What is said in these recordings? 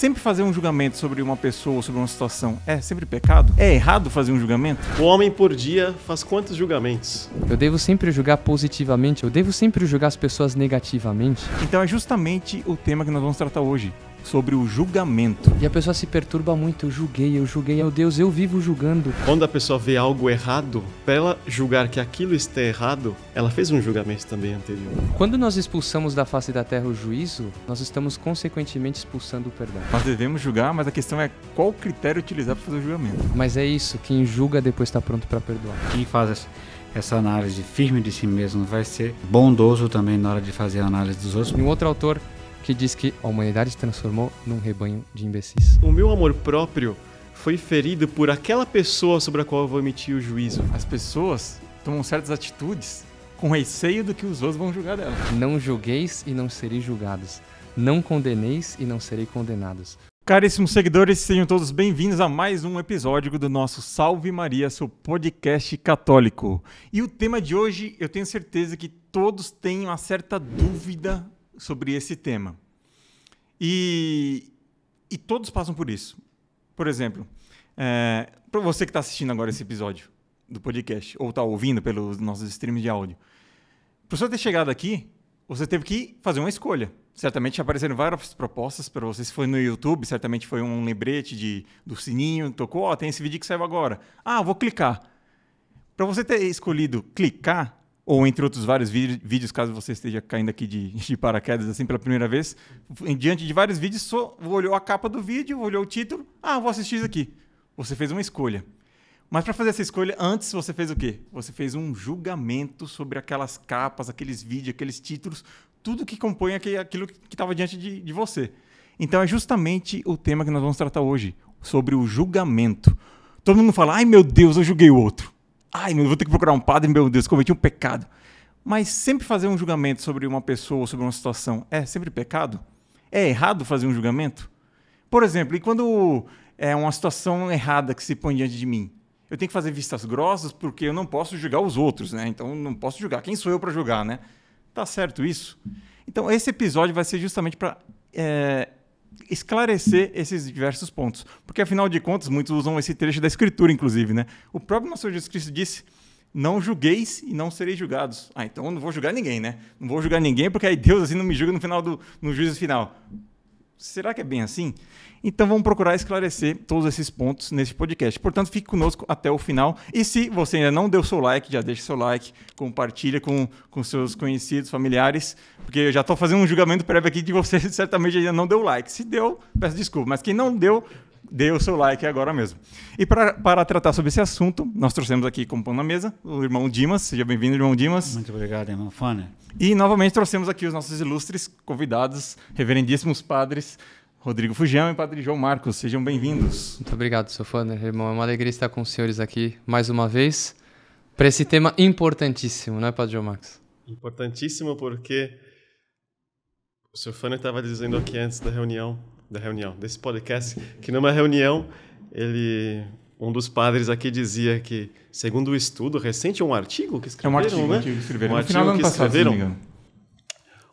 Sempre fazer um julgamento sobre uma pessoa ou sobre uma situação é sempre pecado? É errado fazer um julgamento? O homem por dia faz quantos julgamentos? Eu devo sempre julgar positivamente, eu devo sempre julgar as pessoas negativamente. Então é justamente o tema que nós vamos tratar hoje sobre o julgamento. E a pessoa se perturba muito. Eu julguei, eu julguei, meu Deus, eu vivo julgando. Quando a pessoa vê algo errado, para ela julgar que aquilo está errado, ela fez um julgamento também anterior. Quando nós expulsamos da face da terra o juízo, nós estamos consequentemente expulsando o perdão. Nós devemos julgar, mas a questão é qual critério utilizar para fazer o julgamento. Mas é isso, quem julga depois está pronto para perdoar. Quem faz essa essa análise firme de si mesmo, vai ser bondoso também na hora de fazer a análise dos outros. E um outro autor que diz que a humanidade se transformou num rebanho de imbecis. O meu amor próprio foi ferido por aquela pessoa sobre a qual eu vou emitir o juízo. As pessoas tomam certas atitudes com receio do que os outros vão julgar dela. Não julgueis e não sereis julgados. Não condeneis e não sereis condenados. Caríssimos seguidores, sejam todos bem-vindos a mais um episódio do nosso Salve Maria, seu podcast católico. E o tema de hoje, eu tenho certeza que todos têm uma certa dúvida sobre esse tema. E, e todos passam por isso. Por exemplo, é, para você que está assistindo agora esse episódio do podcast, ou está ouvindo pelos nossos streams de áudio, para você ter chegado aqui, você teve que fazer uma escolha. Certamente apareceram várias propostas para você. Se foi no YouTube, certamente foi um lembrete de, do sininho, tocou, ó, tem esse vídeo que saiu agora. Ah, vou clicar. Para você ter escolhido clicar, ou entre outros vários vídeos, caso você esteja caindo aqui de, de, paraquedas assim pela primeira vez, em diante de vários vídeos, só olhou a capa do vídeo, olhou o título, ah, vou assistir isso aqui. Você fez uma escolha. Mas para fazer essa escolha, antes você fez o quê? Você fez um julgamento sobre aquelas capas, aqueles vídeos, aqueles títulos, tudo que compõe aquilo que estava diante de, de você. Então é justamente o tema que nós vamos tratar hoje, sobre o julgamento. Todo mundo fala, ai meu Deus, eu julguei o outro ai, vou ter que procurar um padre, meu Deus, cometi um pecado. Mas sempre fazer um julgamento sobre uma pessoa ou sobre uma situação é sempre pecado? É errado fazer um julgamento? Por exemplo, e quando é uma situação errada que se põe diante de mim? Eu tenho que fazer vistas grossas porque eu não posso julgar os outros, né? Então não posso julgar. Quem sou eu para julgar, né? Tá certo isso? Então esse episódio vai ser justamente para é, esclarecer esses diversos pontos. Porque, afinal de contas, muitos usam esse trecho da Escritura, inclusive. Né? O próprio nosso Jesus Cristo disse: Não julgueis e não sereis julgados. Ah, então eu não vou julgar ninguém, né? Não vou julgar ninguém porque aí Deus assim não me julga no final do no juízo final. Será que é bem assim? Então vamos procurar esclarecer todos esses pontos nesse podcast. Portanto, fique conosco até o final. E se você ainda não deu seu like, já deixa seu like, compartilha com, com seus conhecidos, familiares, porque eu já estou fazendo um julgamento prévio aqui de você certamente ainda não deu like. Se deu, peço desculpa, mas quem não deu, dê o seu like agora mesmo. E pra, para tratar sobre esse assunto, nós trouxemos aqui como pão na mesa o irmão Dimas. Seja bem-vindo, irmão Dimas. Muito obrigado, irmão Fanner. E novamente trouxemos aqui os nossos ilustres convidados, reverendíssimos padres Rodrigo Fujão e Padre João Marcos. Sejam bem-vindos. Muito obrigado, seu Fanner, irmão. É uma alegria estar com os senhores aqui mais uma vez para esse tema importantíssimo, não é, Padre João Marcos? Importantíssimo porque o seu Fanner estava dizendo aqui antes da reunião da reunião, desse podcast, que numa reunião ele um dos padres aqui dizia que, segundo o um estudo recente, é um artigo que escreveram, é um artigo, né? artigo que escreveram. Um no final do ano que passado, escreveram.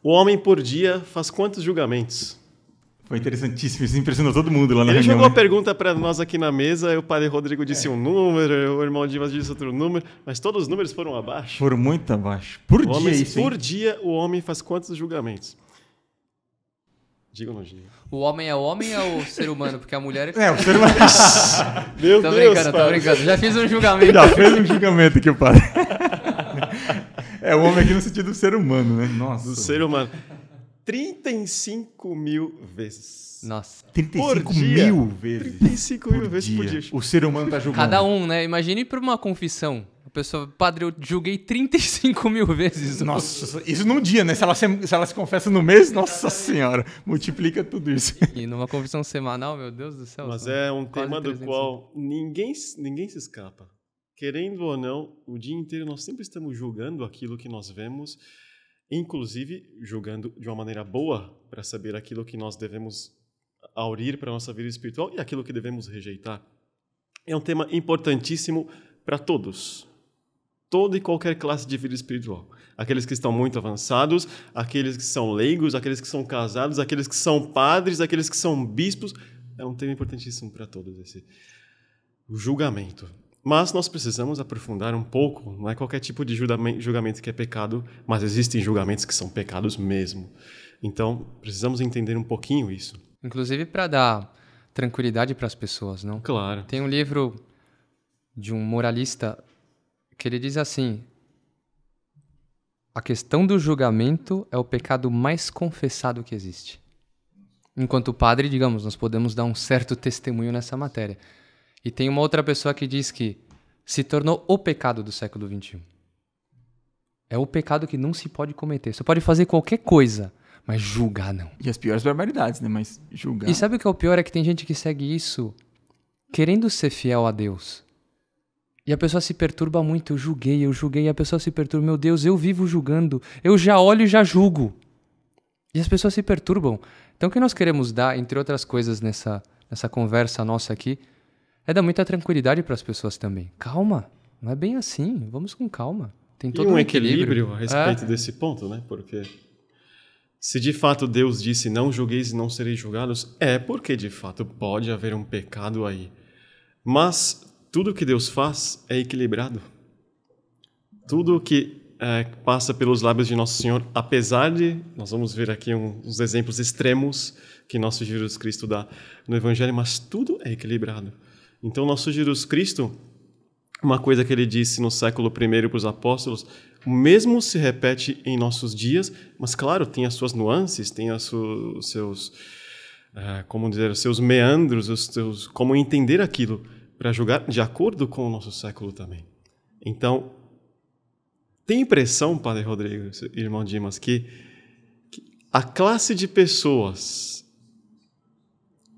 O homem por dia faz quantos julgamentos? Foi interessantíssimo, isso impressionou todo mundo lá na Ele reunião. Ele jogou a né? pergunta para nós aqui na mesa, o padre Rodrigo disse é. um número, o irmão Divas disse outro número, mas todos os números foram abaixo. Foram muito abaixo. Por o dia homem, isso, Por dia, o homem faz quantos julgamentos? Diga O homem é o homem ou é o ser humano? Porque a mulher é. É, o ser humano. Meu Deus. Tô brincando, tô brincando. Já fiz um julgamento. Já fez um julgamento aqui, padre. É o homem aqui no sentido do ser humano, né? Nossa. Do ser humano. 35 mil vezes. Nossa. 35 mil vezes. 35 mil vezes por dia. O ser humano tá julgando. Cada um, né? Imagine para uma confissão pessoa, padre, eu julguei 35 mil vezes. Nossa, isso num dia, né? Se ela se, se, ela se confessa no mês, nossa senhora, multiplica tudo isso. E numa confissão semanal, meu Deus do céu. Mas é um tema do qual ninguém, ninguém se escapa. Querendo ou não, o dia inteiro nós sempre estamos julgando aquilo que nós vemos, inclusive julgando de uma maneira boa para saber aquilo que nós devemos aurir para a nossa vida espiritual e aquilo que devemos rejeitar. É um tema importantíssimo para todos toda e qualquer classe de vida espiritual. Aqueles que estão muito avançados, aqueles que são leigos, aqueles que são casados, aqueles que são padres, aqueles que são bispos. É um tema importantíssimo para todos esse o julgamento. Mas nós precisamos aprofundar um pouco. Não é qualquer tipo de julgamento que é pecado, mas existem julgamentos que são pecados mesmo. Então precisamos entender um pouquinho isso. Inclusive para dar tranquilidade para as pessoas, não? Claro. Tem um livro de um moralista que ele diz assim: a questão do julgamento é o pecado mais confessado que existe. Enquanto padre, digamos, nós podemos dar um certo testemunho nessa matéria. E tem uma outra pessoa que diz que se tornou o pecado do século XXI. É o pecado que não se pode cometer. Você pode fazer qualquer coisa, mas julgar não. E as piores barbaridades, né? Mas julgar. E sabe o que é o pior? É que tem gente que segue isso querendo ser fiel a Deus e a pessoa se perturba muito. Eu julguei, eu julguei. E a pessoa se perturba. Meu Deus, eu vivo julgando. Eu já olho e já julgo. E as pessoas se perturbam. Então, o que nós queremos dar, entre outras coisas, nessa, nessa conversa nossa aqui, é dar muita tranquilidade para as pessoas também. Calma, não é bem assim. Vamos com calma. Tem todo e um, um equilíbrio. equilíbrio. a respeito é. desse ponto, né? Porque se de fato Deus disse não julgueis e não sereis julgados, é porque de fato pode haver um pecado aí. Mas tudo que Deus faz é equilibrado. Tudo que é, passa pelos lábios de Nosso Senhor, apesar de, nós vamos ver aqui um, uns exemplos extremos que nosso Jesus Cristo dá no Evangelho, mas tudo é equilibrado. Então, nosso Jesus Cristo, uma coisa que ele disse no século I para os apóstolos, o mesmo se repete em nossos dias, mas claro, tem as suas nuances, tem os seus, uh, como dizer, os seus meandros, os seus, como entender aquilo para julgar de acordo com o nosso século também. Então, tem impressão, Padre Rodrigo, irmão Dimas, que, que a classe de pessoas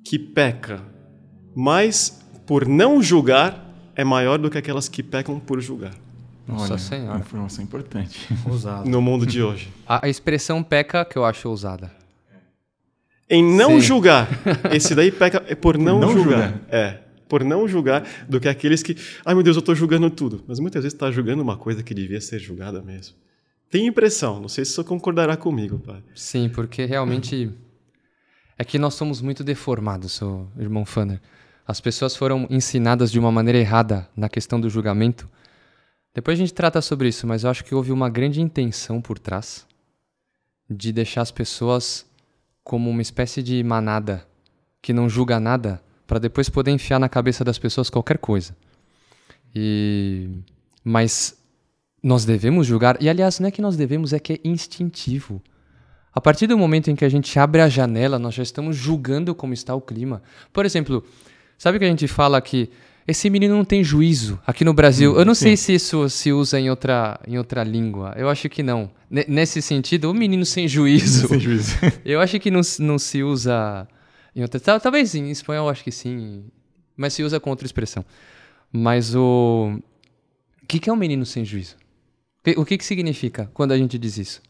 que peca, mais por não julgar, é maior do que aquelas que pecam por julgar. Nossa Olha, Senhora. Informação importante. usada No mundo de hoje. A expressão peca que eu acho usada Em não Sim. julgar. Esse daí peca por não, por não julgar. julgar. É por não julgar, do que aqueles que, ai meu Deus, eu estou julgando tudo. Mas muitas vezes está julgando uma coisa que devia ser julgada mesmo. Tem impressão, não sei se você concordará comigo, pai. Sim, porque realmente é que nós somos muito deformados, seu irmão Fanner. As pessoas foram ensinadas de uma maneira errada na questão do julgamento. Depois a gente trata sobre isso, mas eu acho que houve uma grande intenção por trás de deixar as pessoas como uma espécie de manada que não julga nada, para depois poder enfiar na cabeça das pessoas qualquer coisa. E mas nós devemos julgar, e aliás, não é que nós devemos, é que é instintivo. A partir do momento em que a gente abre a janela, nós já estamos julgando como está o clima. Por exemplo, sabe que a gente fala que esse menino não tem juízo aqui no Brasil. Hum, eu não sim. sei se isso se usa em outra, em outra língua. Eu acho que não. N nesse sentido, o menino sem juízo. Sem juízo. eu acho que não, não se usa em outras, talvez em espanhol acho que sim, mas se usa com outra expressão. Mas o o que, que é um menino sem juízo? O que, que significa quando a gente diz isso?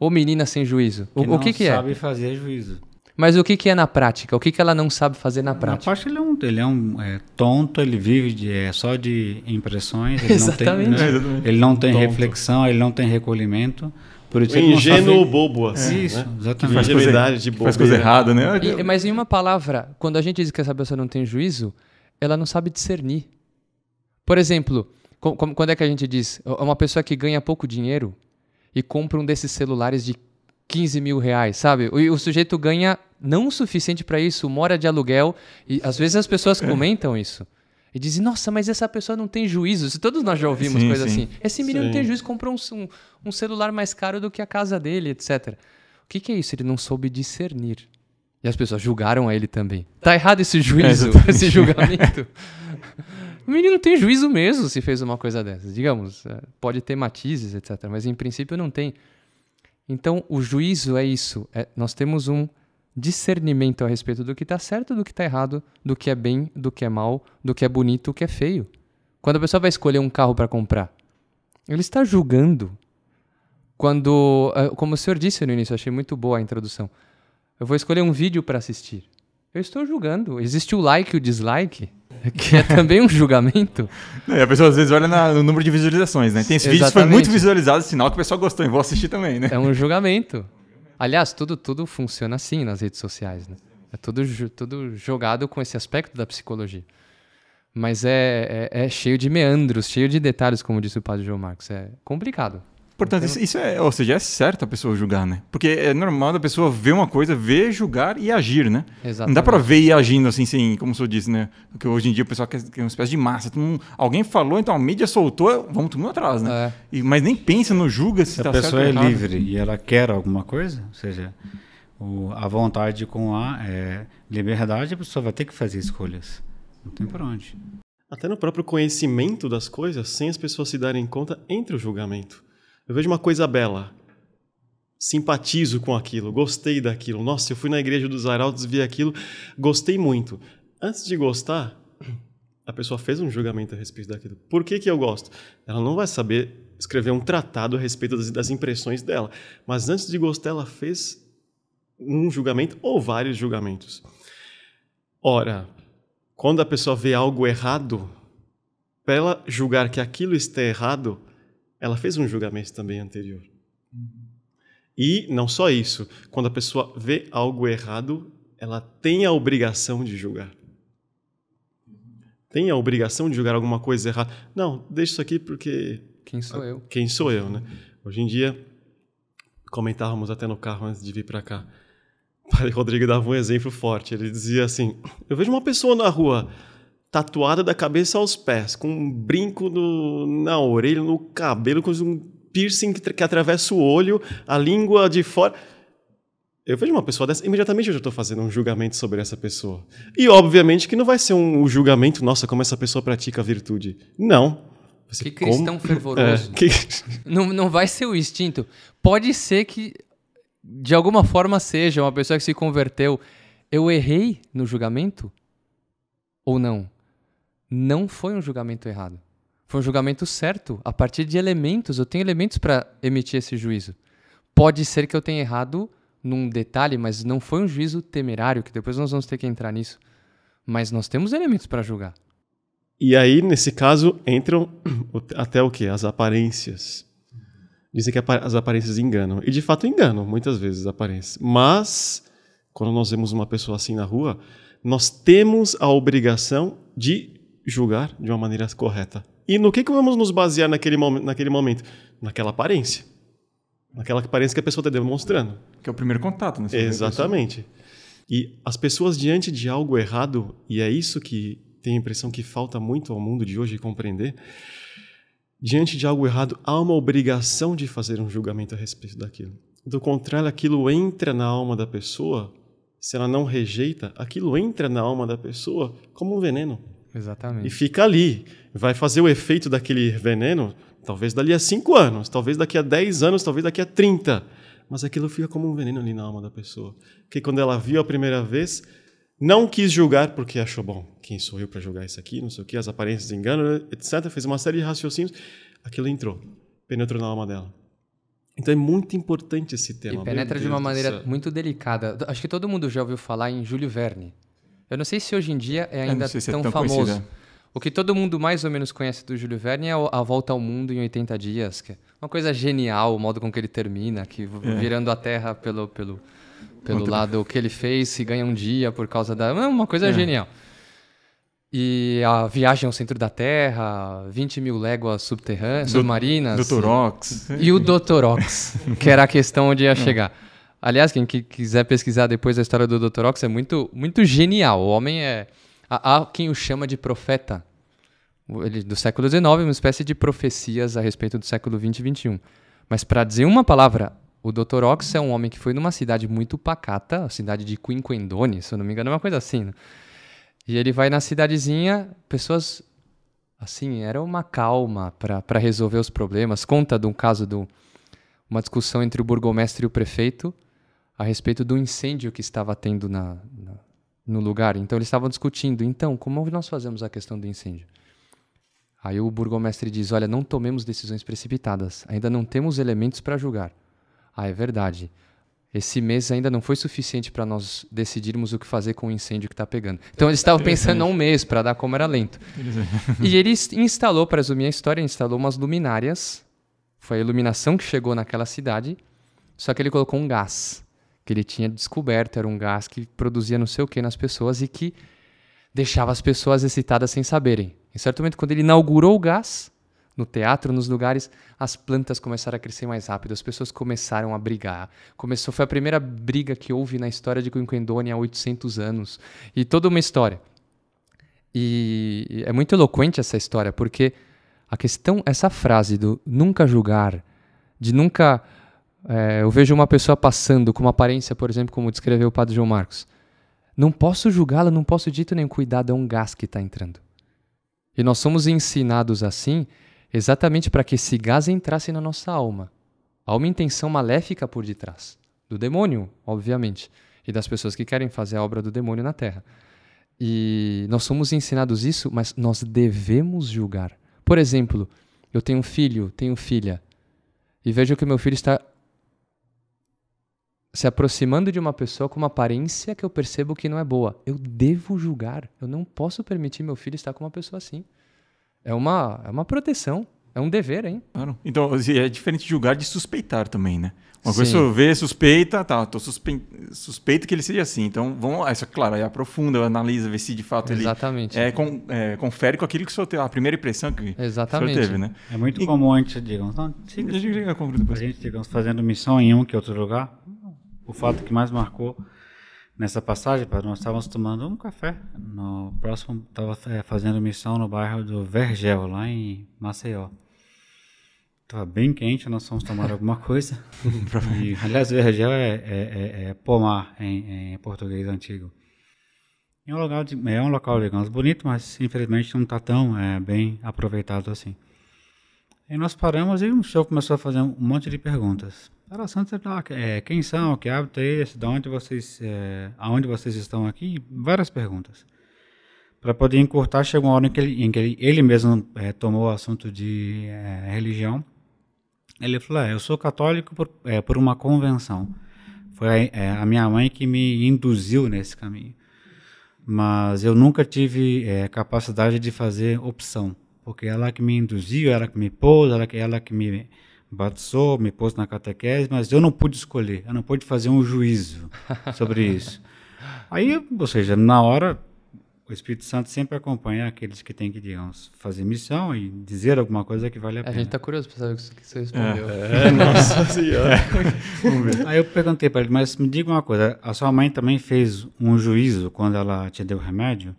Ou menina sem juízo? O que, o que, que é? Sabe fazer juízo. Mas o que, que é na prática? O que, que ela não sabe fazer na prática? Na parte ele é um, ele é um é, tonto, ele vive de, é, só de impressões, ele Exatamente. não tem, né? ele não tem Tonto. reflexão, ele não tem recolhimento. Por isso é ingênuo bobo, assim. É, né? isso, né? exatamente. Ingenuidade de bobo. Faz coisa errada, né? E, mas em uma palavra, quando a gente diz que essa pessoa não tem juízo, ela não sabe discernir. Por exemplo, com, com, quando é que a gente diz uma pessoa que ganha pouco dinheiro e compra um desses celulares de 15 mil reais, sabe? E o, o sujeito ganha não o suficiente para isso, mora de aluguel, e às vezes as pessoas comentam isso e dizem, nossa, mas essa pessoa não tem juízo. Se todos nós já ouvimos sim, coisa sim. assim. Esse menino não tem juízo, comprou um, um, celular mais caro do que a casa dele, etc. O que, que é isso? Ele não soube discernir. E as pessoas julgaram a ele também. Tá errado esse juízo, é esse julgamento. o menino tem juízo mesmo se fez uma coisa dessas. Digamos, é, pode ter matizes, etc. Mas em princípio não tem. Então, o juízo é isso. É, nós temos um discernimento a respeito do que está certo, do que está errado, do que é bem, do que é mal, do que é bonito, do que é feio. Quando a pessoa vai escolher um carro para comprar, ele está julgando. Quando, eh, como o senhor disse no início, achei muito boa a introdução. Eu vou escolher um vídeo para assistir. Eu estou julgando. Existe o like e o dislike, que é também um julgamento. Não, e a pessoa às vezes olha na, no número de visualizações, né? Tem esse Exatamente. vídeo que foi muito visualizado, sinal que o pessoal gostou, e vou assistir também, né? É um julgamento. Aliás, tudo, tudo funciona assim nas redes sociais, né? É tudo, tudo jogado com esse aspecto da psicologia. Mas é, é, é cheio de meandros, cheio de detalhes, como disse o padre João Marcos. É complicado. Portanto, isso, isso, é, ou seja, é certo a pessoa julgar, né? Porque é normal a pessoa ver uma coisa, ver, julgar e agir, né? Exatamente. Não dá para ver e agindo assim, sem, como o senhor disse, né? Porque hoje em dia o pessoal quer, uma espécie de massa. Mundo, alguém falou, então a mídia soltou, vamos todo mundo atrás, né? É. E, mas nem pensa, não julga se, está certo A pessoa é livre e ela quer alguma coisa, ou seja, o, a vontade com a é, liberdade, a pessoa vai ter que fazer escolhas. Não tem para onde. Até no próprio conhecimento das coisas, sem as pessoas se darem conta, entra o julgamento. Eu vejo uma coisa bela, simpatizo com aquilo, gostei daquilo. Nossa, eu fui na igreja dos Arautos, vi aquilo, gostei muito. Antes de gostar, a pessoa fez um julgamento a respeito daquilo. Por que, que eu gosto? Ela não vai saber escrever um tratado a respeito das, das impressões dela. Mas antes de gostar, ela fez um julgamento ou vários julgamentos. Ora, quando a pessoa vê algo errado, para ela julgar que aquilo está errado, ela fez um julgamento também anterior. Uhum. E não só isso, quando a pessoa vê algo errado, ela tem a obrigação de julgar. Tem a obrigação de julgar alguma coisa errada. Não, deixa isso aqui porque. Quem sou eu? Quem sou eu, né? Hoje em dia, comentávamos até no carro antes de vir para cá. O padre Rodrigo dava um exemplo forte. Ele dizia assim: Eu vejo uma pessoa na rua, tatuada da cabeça aos pés, com um brinco no, na orelha, no cabelo, com um piercing que, que atravessa o olho, a língua de fora. Eu vejo uma pessoa dessa, imediatamente eu já estou fazendo um julgamento sobre essa pessoa. E obviamente que não vai ser um, um julgamento, nossa, como essa pessoa pratica a virtude. Não. Você, que cristão como? fervoroso. É, que... Não, não vai ser o instinto. Pode ser que, de alguma forma, seja uma pessoa que se converteu. Eu errei no julgamento? Ou não? não foi um julgamento errado. Foi um julgamento certo. A partir de elementos, eu tenho elementos para emitir esse juízo. Pode ser que eu tenha errado num detalhe, mas não foi um juízo temerário, que depois nós vamos ter que entrar nisso. Mas nós temos elementos para julgar. E aí, nesse caso, entram até o quê? As aparências. Dizem que as aparências enganam. E de fato enganam, muitas vezes, aparências. Mas, quando nós vemos uma pessoa assim na rua, nós temos a obrigação de julgar de uma maneira correta. E no que, que vamos nos basear naquele, mom naquele momento? Naquela aparência. Naquela aparência que a pessoa está demonstrando. Que é o primeiro contato, né? Exatamente. E as pessoas diante de algo errado, e é isso que tenho a impressão que falta muito ao mundo de hoje compreender, diante de algo errado, há uma obrigação de fazer um julgamento a respeito daquilo. Do contrário, aquilo entra na alma da pessoa, se ela não rejeita, aquilo entra na alma da pessoa como um veneno. Exatamente. E fica ali. Vai fazer o efeito daquele veneno, talvez dali a 5 anos, talvez daqui a 10 anos, talvez daqui a 30. Mas aquilo fica como um veneno ali na alma da pessoa. Que quando ela viu a primeira vez, não quis julgar porque achou bom. Quem sou eu para julgar isso aqui? Não sei o que, as aparências enganam, etc. Fez uma série de raciocínios. Aquilo entrou, penetrou na alma dela. Então é muito importante esse tema. E penetra de uma maneira muito delicada. Acho que todo mundo já ouviu falar em Júlio Verne. Eu não sei se hoje em dia é ainda se tão, é tão, famoso. Conhecida. Né? O que todo mundo mais ou menos conhece do Júlio Verne é A Volta ao Mundo em 80 Dias, que é uma coisa genial, o modo com que ele termina, que é. virando a Terra pelo, pelo, pelo lado que ele fez e ganha um dia por causa da. É uma coisa é. genial. E a viagem ao centro da Terra, 20 mil léguas subterrâneas, submarinas. Doutor Ox. E o Doutor Ox, que era a questão onde ia é. chegar. Aliás, quem quiser pesquisar depois a história do Dr. Ox é muito, muito genial. O homem é. Há quem o chama de profeta. Ele, do século XIX, uma espécie de profecias a respeito do século XX e XXI. Mas para dizer uma palavra, o Dr. Ox é um homem que foi numa cidade muito pacata, a cidade de Quinquendone, se eu não me engano, é uma coisa assim. Né? E ele vai na cidadezinha, pessoas. Assim, era uma calma para resolver os problemas. Conta de um caso de uma discussão entre o burgomestre e o prefeito a respeito do incêndio que estava tendo na, na, no lugar. Então eles estavam discutindo, então, como nós fazemos a questão do incêndio? Aí o burgomestre diz: Olha, não tomemos decisões precipitadas, ainda não temos elementos para julgar. Ah, é verdade. Esse mês ainda não foi suficiente para nós decidirmos o que fazer com o incêndio que está pegando. Então eles estavam pensando um mês para dar como era lento. E ele instalou, para resumir a história, instalou umas luminárias. Foi a iluminação que chegou naquela cidade. Só que ele colocou um gás que ele tinha descoberto, era um gás que produzia não sei o que nas pessoas e que deixava as pessoas excitadas sem saberem. Em certo momento, quando ele inaugurou o gás, no teatro, nos lugares, as plantas começaram a crescer mais rápido, as pessoas começaram a brigar. Começou, foi a primeira briga que houve na história de Quinquendone há 800 anos. E toda uma história. E é muito eloquente essa história, porque a questão, essa frase do nunca julgar, de nunca é, eu vejo uma pessoa passando com uma aparência, por exemplo, como descreveu o padre João Marcos. Não posso julgá-la, não posso dito nem cuidado, é um gás que está entrando. E nós somos ensinados assim exatamente para que esse gás entrasse na nossa alma. Há uma intenção maléfica por detrás, do demônio, obviamente, e das pessoas que querem fazer a obra do demônio na terra. E nós somos ensinados isso, mas nós devemos julgar. Por exemplo, eu tenho um filho, tenho filha, e vejo que meu filho está se aproximando de uma pessoa com uma aparência que eu percebo que não é boa. Eu devo julgar. Eu não posso permitir meu filho estar com uma pessoa assim. É uma, é uma proteção. É um dever, hein? Claro. Então, assim, é diferente de julgar de suspeitar também, né? Uma Sim. coisa é vê, suspeita, tá, tô suspe... suspeito que ele seja assim. Então, vamos lá. Isso, é claro, aí aprofunda, analisa, vê se de fato Exatamente. ele... É, com, é, confere com aquilo que o senhor teve, a primeira impressão que Exatamente. o senhor teve, né? É muito e... comum antes, digamos. Não, se, diga, diga, diga, a gente, digamos, fazendo missão em um que é outro lugar, o fato que mais marcou nessa passagem, nós estávamos tomando um café. No próximo, estava é, fazendo missão no bairro do Vergel, lá em Maceió. Estava bem quente, nós fomos tomar alguma coisa. e, aliás, Vergel é, é, é, é pomar em, em, português antigo. É um local, de, é um local digamos, bonito, mas infelizmente não está tão é, bem aproveitado assim. E nós paramos e o senhor começou a fazer um monte de perguntas. Sara Santos é, quem são, que hábito é esse, de onde vocês, é, aonde vocês estão aqui, várias perguntas. Para poder encurtar, chegou uma hora em que ele, em que ele, ele mesmo é, tomou o assunto de é, religião. Ele falou, é, eu sou católico por, é, por uma convenção. Foi a, é, a, minha mãe que me induziu nesse caminho. Mas eu nunca tive capacidade de fazer opção, porque ela que me induziu, ela que me pôs, ela que, ela que me batizou, me pôs na catequese, mas eu não pude escolher, eu não pude fazer um juízo sobre isso. Aí, ou seja, na hora, o Espírito Santo sempre acompanha aqueles que têm que, digamos, fazer missão e dizer alguma coisa que vale a, a pena. A gente está curioso para saber o que você respondeu. É, é nossa senhora. É. Aí eu perguntei para ele, mas me diga uma coisa, a sua mãe também fez um juízo quando ela te deu remédio?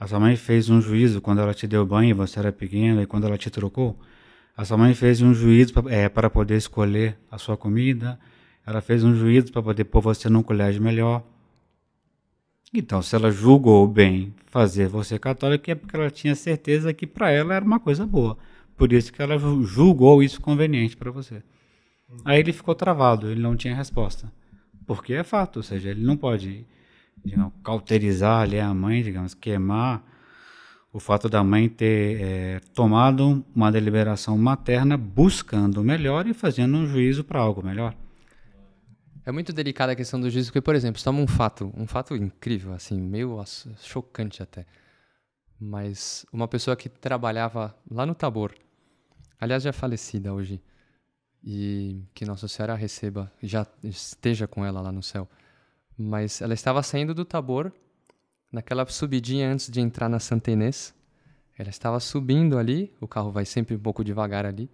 A sua mãe fez um juízo quando ela te deu banho, você era pequena, e quando ela te trocou? A sua mãe fez um juízo pra, é, para poder escolher a sua comida, ela fez um juízo para poder pôr você num colégio melhor. Então, se ela julgou bem fazer você católico, é porque ela tinha certeza que para ela era uma coisa boa. Por isso que ela julgou isso conveniente para você. Aí ele ficou travado, ele não tinha resposta. Porque é fato, ou seja, ele não pode digamos, cauterizar ali a mãe, digamos, queimar o fato da mãe ter é, tomado uma deliberação materna buscando o melhor e fazendo um juízo para algo melhor. É muito delicada a questão do juízo, porque, por exemplo, toma um fato, um fato incrível, assim, meio chocante até. Mas uma pessoa que trabalhava lá no Tabor, aliás, já falecida hoje, e que Nossa Senhora receba, já esteja com ela lá no céu. Mas ela estava saindo do Tabor naquela subidinha antes de entrar na Santa Inês. Ela estava subindo ali, o carro vai sempre um pouco devagar ali,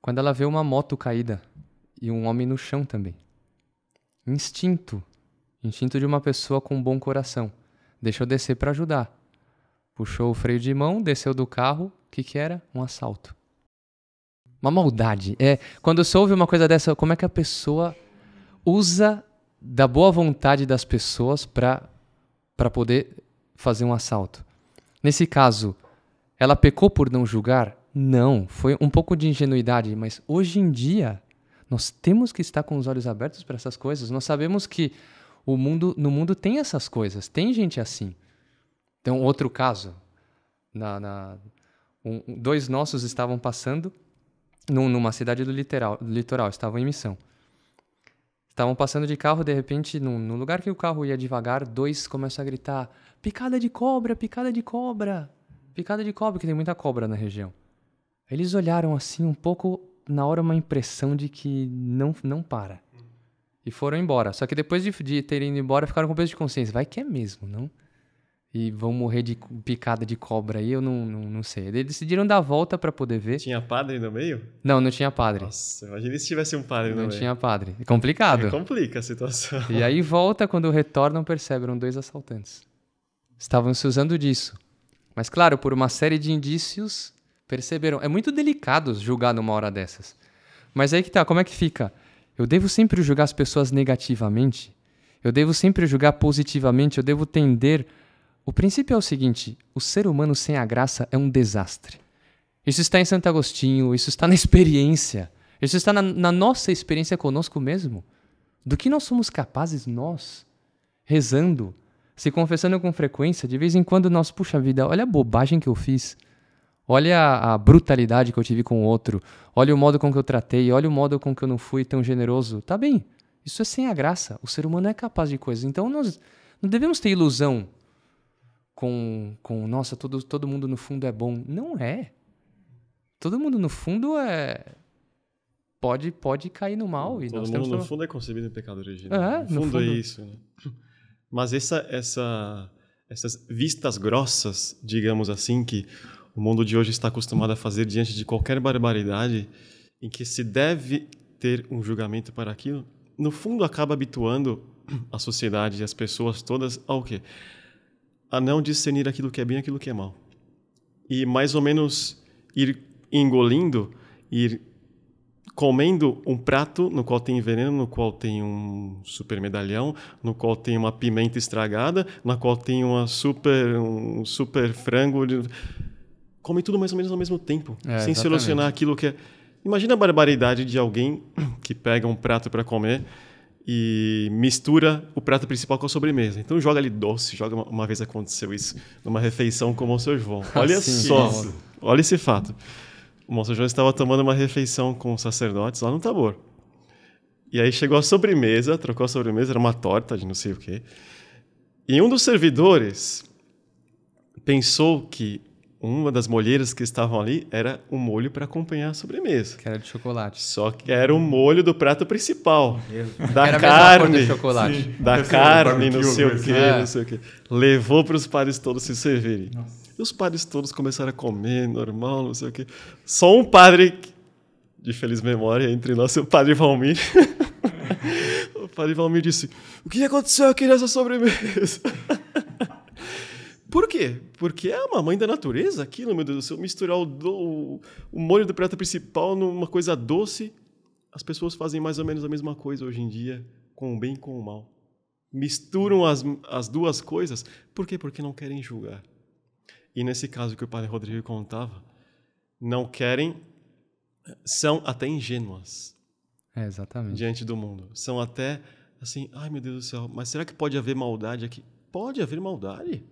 quando ela vê uma moto caída e um homem no chão também. Instinto. Instinto de uma pessoa com um bom coração. deixou descer para ajudar. Puxou o freio de mão, desceu do carro. O que, que era? Um assalto. Uma maldade. É, quando você ouve uma coisa dessa, como é que a pessoa usa da boa vontade das pessoas para para poder fazer um assalto. Nesse caso, ela pecou por não julgar? Não, foi um pouco de ingenuidade, mas hoje em dia nós temos que estar com os olhos abertos para essas coisas. Nós sabemos que o mundo, no mundo tem essas coisas, tem gente assim. Então, outro caso, na, na um, dois nossos estavam passando num, numa cidade do litoral, do litoral, estavam em missão. Estavam passando de carro, de repente, no, no lugar que o carro ia devagar, dois começam a gritar: picada de cobra, picada de cobra, picada de cobra, que tem muita cobra na região. Eles olharam assim um pouco, na hora uma impressão de que não, não para. Hum. E foram embora. Só que depois de, de terem ido embora, ficaram com peso de consciência. Vai que é mesmo, não? e vão morrer de picada de cobra aí, eu não, não, não sei. Eles decidiram dar a volta para poder ver. Tinha padre no meio? Não, não tinha padre. Nossa, imagina se tivesse um padre não no meio. Não tinha padre. É complicado. É, complica a situação. E aí volta, quando retornam, perceberam dois assaltantes. Estavam se usando disso. Mas claro, por uma série de indícios, perceberam. É muito delicado julgar numa hora dessas. Mas aí que tá, como é que fica? Eu devo sempre julgar as pessoas negativamente? Eu devo sempre julgar positivamente? Eu devo tender o princípio é o seguinte: o ser humano sem a graça é um desastre. Isso está em Santo Agostinho, isso está na experiência, isso está na, na nossa experiência conosco mesmo. Do que nós somos capazes, nós, rezando, se confessando com frequência, de vez em quando nós, puxa vida, olha a bobagem que eu fiz, olha a, a brutalidade que eu tive com o outro, olha o modo com que eu tratei, olha o modo com que eu não fui tão generoso. Tá bem, isso é sem a graça, o ser humano é capaz de coisas. Então nós não devemos ter ilusão com, com nossa, todo, todo mundo no fundo é bom. Não é. Todo mundo no fundo é. Pode, pode cair no mal. E todo mundo no fundo é concebido em pecado original. É, no, fundo, no fundo é isso. Né? Mas essa, essa, essas vistas grossas, digamos assim, que o mundo de hoje está acostumado a fazer diante de qualquer barbaridade, em que se deve ter um julgamento para aquilo, no fundo acaba habituando a sociedade e as pessoas todas ao quê? a não discernir aquilo que é bem e aquilo que é mal. E mais ou menos ir engolindo, ir comendo um prato no qual tem veneno, no qual tem um super medalhão, no qual tem uma pimenta estragada, na qual tem uma super um super frango, come tudo mais ou menos ao mesmo tempo, é, sem exatamente. solucionar aquilo que é. Imagina a barbaridade de alguém que pega um prato para comer e mistura o prato principal com a sobremesa. Então joga ali doce, joga uma, uma vez aconteceu isso numa refeição com o Monsieur João. Olha assim só, isso. olha esse fato. O Monsieur João estava tomando uma refeição com os sacerdotes lá no Tabor. E aí chegou a sobremesa, trocou a sobremesa, era uma torta de não sei o quê. E um dos servidores pensou que uma das molheiras que estavam ali era o um molho para acompanhar a sobremesa. Que era de chocolate. Só que era o molho do prato principal. Da era carne. chocolate. Sim. Da é carne, não sei o quê, é. não sei o quê. Levou para os padres todos se servirem. Nossa. E os padres todos começaram a comer, normal, não sei o quê. Só um padre de feliz memória entre nós, o padre Valmir. o padre Valmir disse: O que aconteceu aqui nessa sobremesa? Por quê? Porque é uma mãe da natureza aquilo, meu Deus do céu. Misturar o, do, o molho do prato principal numa coisa doce. As pessoas fazem mais ou menos a mesma coisa hoje em dia, com o bem e com o mal. Misturam as, as duas coisas. Por quê? Porque não querem julgar. E nesse caso que o padre Rodrigo contava, não querem, são até ingênuas. É, exatamente. Diante do mundo. São até assim, ai meu Deus do céu, mas será que pode haver maldade aqui? Pode haver maldade.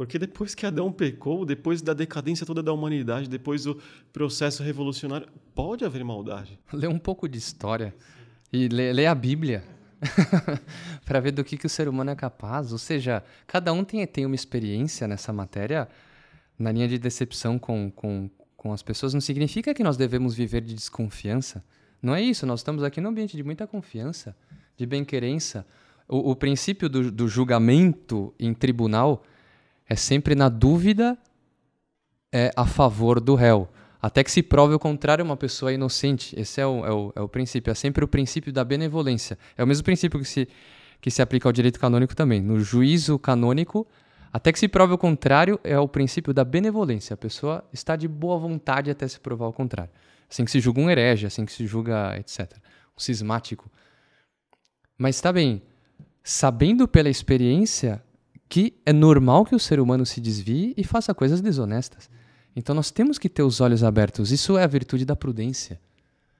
Porque depois que Adão pecou, depois da decadência toda da humanidade, depois do processo revolucionário, pode haver maldade. Lê um pouco de história e lê, lê a Bíblia para ver do que, que o ser humano é capaz. Ou seja, cada um tem, tem uma experiência nessa matéria na linha de decepção com, com, com as pessoas. Não significa que nós devemos viver de desconfiança. Não é isso. Nós estamos aqui num ambiente de muita confiança, de bem-querença. O, o princípio do, do julgamento em tribunal é sempre na dúvida é a favor do réu. Até que se prove o contrário, uma pessoa é inocente. Esse é o, é, o, é o princípio. É sempre o princípio da benevolência. É o mesmo princípio que se, que se aplica ao direito canônico também. No juízo canônico, até que se prove o contrário, é o princípio da benevolência. A pessoa está de boa vontade até se provar o contrário. Assim que se julga um herege, assim que se julga, etc. Um cismático. Mas está bem. Sabendo pela experiência, que é normal que o ser humano se desvie e faça coisas desonestas. Então nós temos que ter os olhos abertos. Isso é a virtude da prudência.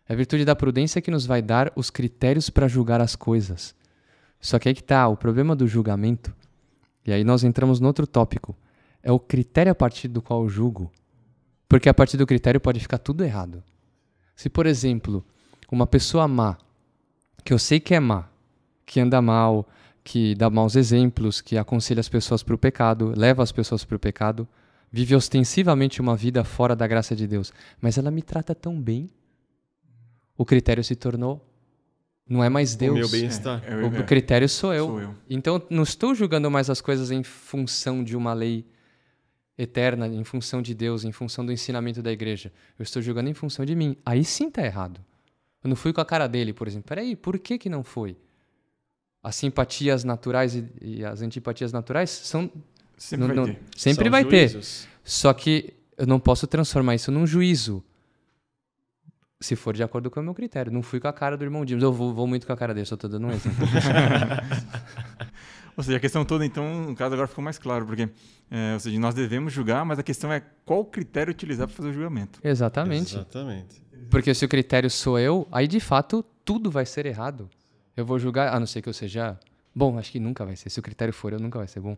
É a virtude da prudência que nos vai dar os critérios para julgar as coisas. Só que aí que está o problema do julgamento. E aí nós entramos no outro tópico. É o critério a partir do qual eu julgo. Porque a partir do critério pode ficar tudo errado. Se, por exemplo, uma pessoa má, que eu sei que é má, que anda mal, que dá maus exemplos, que aconselha as pessoas para o pecado, leva as pessoas para o pecado, vive ostensivamente uma vida fora da graça de Deus, mas ela me trata tão bem, o critério se tornou não é mais Deus. O meu bem-estar. É, é, é, o critério sou eu. sou eu. Então, não estou julgando mais as coisas em função de uma lei eterna, em função de Deus, em função do ensinamento da igreja. Eu estou julgando em função de mim. Aí sim está errado. Eu não fui com a cara dele, por exemplo. Peraí, por que, que não foi? as simpatias naturais e, e as antipatias naturais são sempre não, vai, não, ter. Sempre são vai ter. Só que eu não posso transformar isso num juízo. Se for de acordo com o meu critério. Não fui com a cara do irmão Dimas. Eu vou, vou muito com a cara dele, só estou dando um exemplo. Ou seja, a questão toda, então, no caso agora ficou mais claro, porque é, ou seja, nós devemos julgar, mas a questão é qual critério utilizar para fazer o julgamento. Exatamente. Exatamente. Porque se o critério sou eu, aí de fato tudo vai ser errado. Eu vou julgar, a não ser que eu seja bom, acho que nunca vai ser. Se o critério for eu, nunca vai ser bom.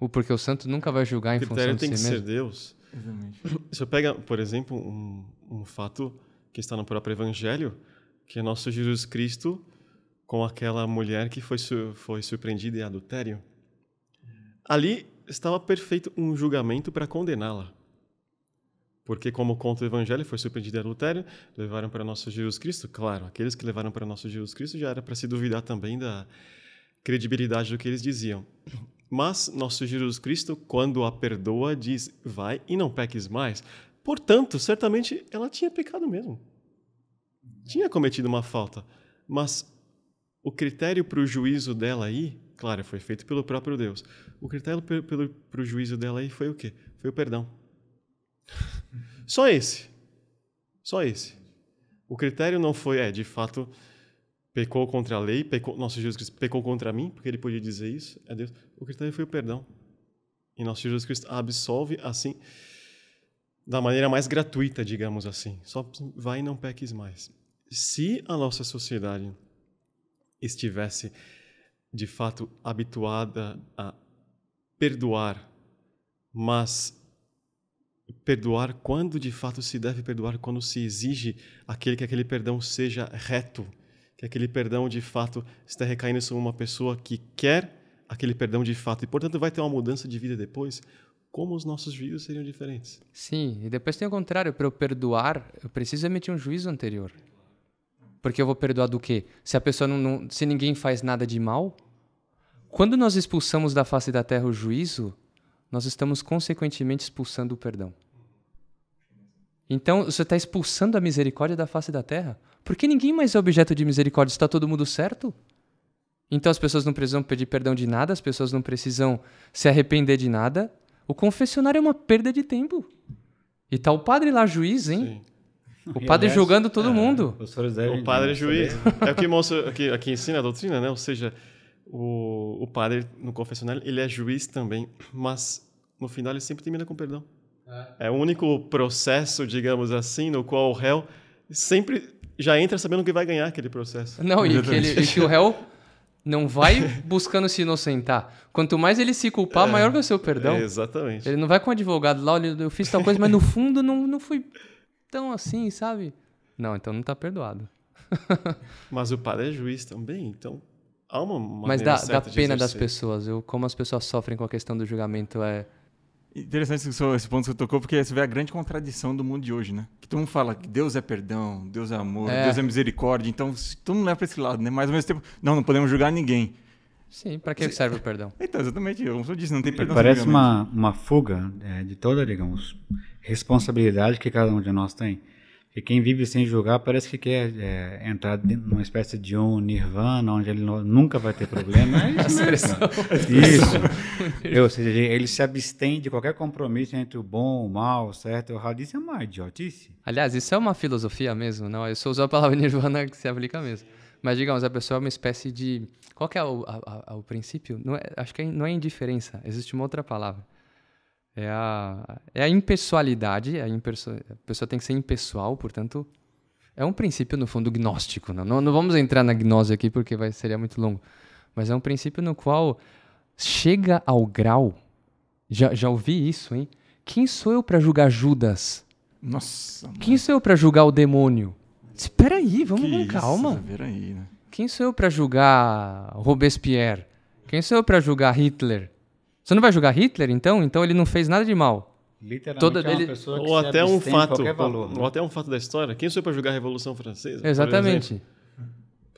O porque o santo nunca vai julgar em função de si mesmo. O critério tem que mesmo. ser Deus. Exatamente. Se eu pega, por exemplo, um, um fato que está no próprio evangelho, que é nosso Jesus Cristo com aquela mulher que foi foi surpreendida em adultério. Ali estava perfeito um julgamento para condená-la. Porque, como conta o Evangelho, foi surpreendido Lutério, levaram para nosso Jesus Cristo. Claro, aqueles que levaram para nosso Jesus Cristo já era para se duvidar também da credibilidade do que eles diziam. Mas nosso Jesus Cristo, quando a perdoa, diz: Vai e não peques mais. Portanto, certamente ela tinha pecado mesmo. Tinha cometido uma falta. Mas o critério para o juízo dela aí, claro, foi feito pelo próprio Deus. O critério para o juízo dela aí foi o quê? Foi o perdão. Só esse. Só esse. O critério não foi, é, de fato, pecou contra a lei, pecou, nosso Jesus Cristo pecou contra mim, porque ele podia dizer isso, é Deus. O critério foi o perdão. E nosso Jesus Cristo absolve assim, da maneira mais gratuita, digamos assim. Só vai e não peques mais. Se a nossa sociedade estivesse, de fato, habituada a perdoar, mas perdoar quando de fato se deve perdoar, quando se exige aquele que aquele perdão seja reto, que aquele perdão de fato está recaindo sobre uma pessoa que quer aquele perdão de fato e, portanto, vai ter uma mudança de vida depois. Como os nossos juízos seriam diferentes? Sim, e depois tem o contrário: para eu perdoar, eu preciso emitir um juízo anterior. Porque eu vou perdoar do quê? Se a pessoa não, não se ninguém faz nada de mal, quando nós expulsamos da face da terra o juízo, nós estamos consequentemente expulsando o perdão. Então, você está expulsando a misericórdia da face da terra? Porque ninguém mais é objeto de misericórdia, está todo mundo certo? Então, as pessoas não precisam pedir perdão de nada, as pessoas não precisam se arrepender de nada. O confessionário é uma perda de tempo. E tá o padre lá, juiz, hein? Sim. O padre julgando todo é, mundo. O padre é juiz. É o que mostra, que ensina a doutrina, né? Ou seja, o, o padre no confessionário, ele é juiz também, mas no final ele sempre termina com perdão. É. é o único processo, digamos assim, no qual o réu sempre já entra sabendo que vai ganhar aquele processo. Não, e que, ele, e que o réu não vai buscando se inocentar. Quanto mais ele se culpar, é, maior vai ser o perdão. É, exatamente. Ele não vai com o advogado lá, olha, eu fiz tal coisa, mas no fundo não, não fui tão assim, sabe? Não, então não está perdoado. mas o padre é juiz também, então há uma Mas dá, dá pena das pessoas, Eu Como as pessoas sofrem com a questão do julgamento é. Interessante esse ponto que você tocou, porque você vê a grande contradição do mundo de hoje, né? Que todo mundo fala que Deus é perdão, Deus é amor, é. Deus é misericórdia, então todo mundo leva para esse lado, né? Mas ao mesmo tempo, não, não podemos julgar ninguém. Sim, para que serve o perdão? Então, exatamente, como você disse, não tem perdão. Parece uma, uma fuga é, de toda, digamos, responsabilidade que cada um de nós tem. E quem vive sem julgar parece que quer é, entrar numa espécie de um nirvana, onde ele nunca vai ter problema. É isso, isso. Eu, ou seja, ele se abstém de qualquer compromisso entre o bom, o mal, o certo e o errado. Isso é uma idiotice. Aliás, isso é uma filosofia mesmo, não? Eu só uso a palavra nirvana que se aplica mesmo. Mas, digamos, a pessoa é uma espécie de... Qual que é o, a, a, o princípio? Não é, acho que é não é indiferença. Existe uma outra palavra é a, é a impessoalidade, é a, imperso, a pessoa tem que ser impessoal, portanto, é um princípio, no fundo, gnóstico. Não, não vamos entrar na gnose aqui porque vai, seria muito longo, mas é um princípio no qual chega ao grau, já, já ouvi isso, hein? Quem sou eu para julgar Judas? Nossa. Mano. Quem sou eu para julgar o demônio? Espera aí, vamos com calma. Isso, aí, né? Quem sou eu para julgar Robespierre? Quem sou eu para julgar Hitler? Você não vai julgar Hitler, então? Então ele não fez nada de mal. Literalmente Toda é uma pessoa que ou até um fato, valor, né? ou até um fato da história. Quem sou eu para julgar a Revolução Francesa? Exatamente.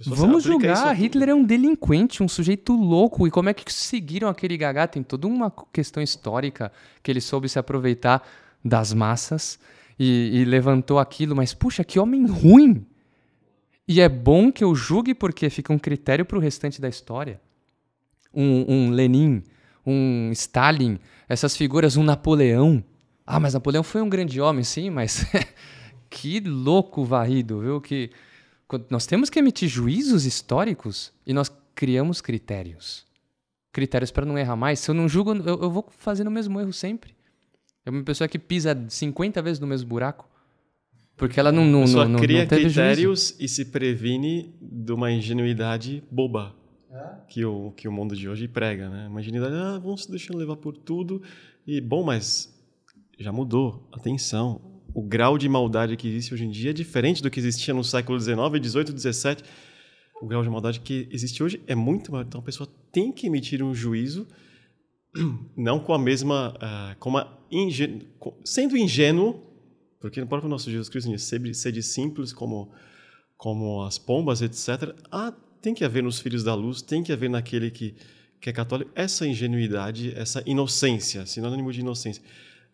Vamos julgar, Hitler é um delinquente, um sujeito louco. E como é que seguiram aquele gagá? Tem toda uma questão histórica que ele soube se aproveitar das massas e, e levantou aquilo. Mas, puxa, que homem ruim! E é bom que eu julgue porque fica um critério para o restante da história. Um, um Lenin, um Stalin, essas figuras, um Napoleão. Ah, mas Napoleão foi um grande homem, sim, mas que louco varrido, viu? Que nós temos que emitir juízos históricos e nós criamos critérios. Critérios para não errar mais. Se eu não julgo, eu, eu vou fazendo o mesmo erro sempre. É uma pessoa que pisa 50 vezes no mesmo buraco. Porque ela não, não, Só não, não, cria critérios juízo. e se previne de uma ingenuidade boba é. que, o, que o mundo de hoje prega, né? Imagina, ah, vamos se deixando levar por tudo. E, bom, mas já mudou. Atenção. O grau de maldade que existe hoje em dia é diferente do que existia no século XIX, XVIII, XVII. O grau de maldade que existe hoje é muito maior. Então, a pessoa tem que emitir um juízo não com a mesma... Uh, com uma ingenu... Sendo ingênuo, porque no próprio nosso Jesus Cristo né, ser sede simples como, como as pombas, etc. A tem que haver nos filhos da luz, tem que haver naquele que, que é católico essa ingenuidade, essa inocência, sinônimo de inocência.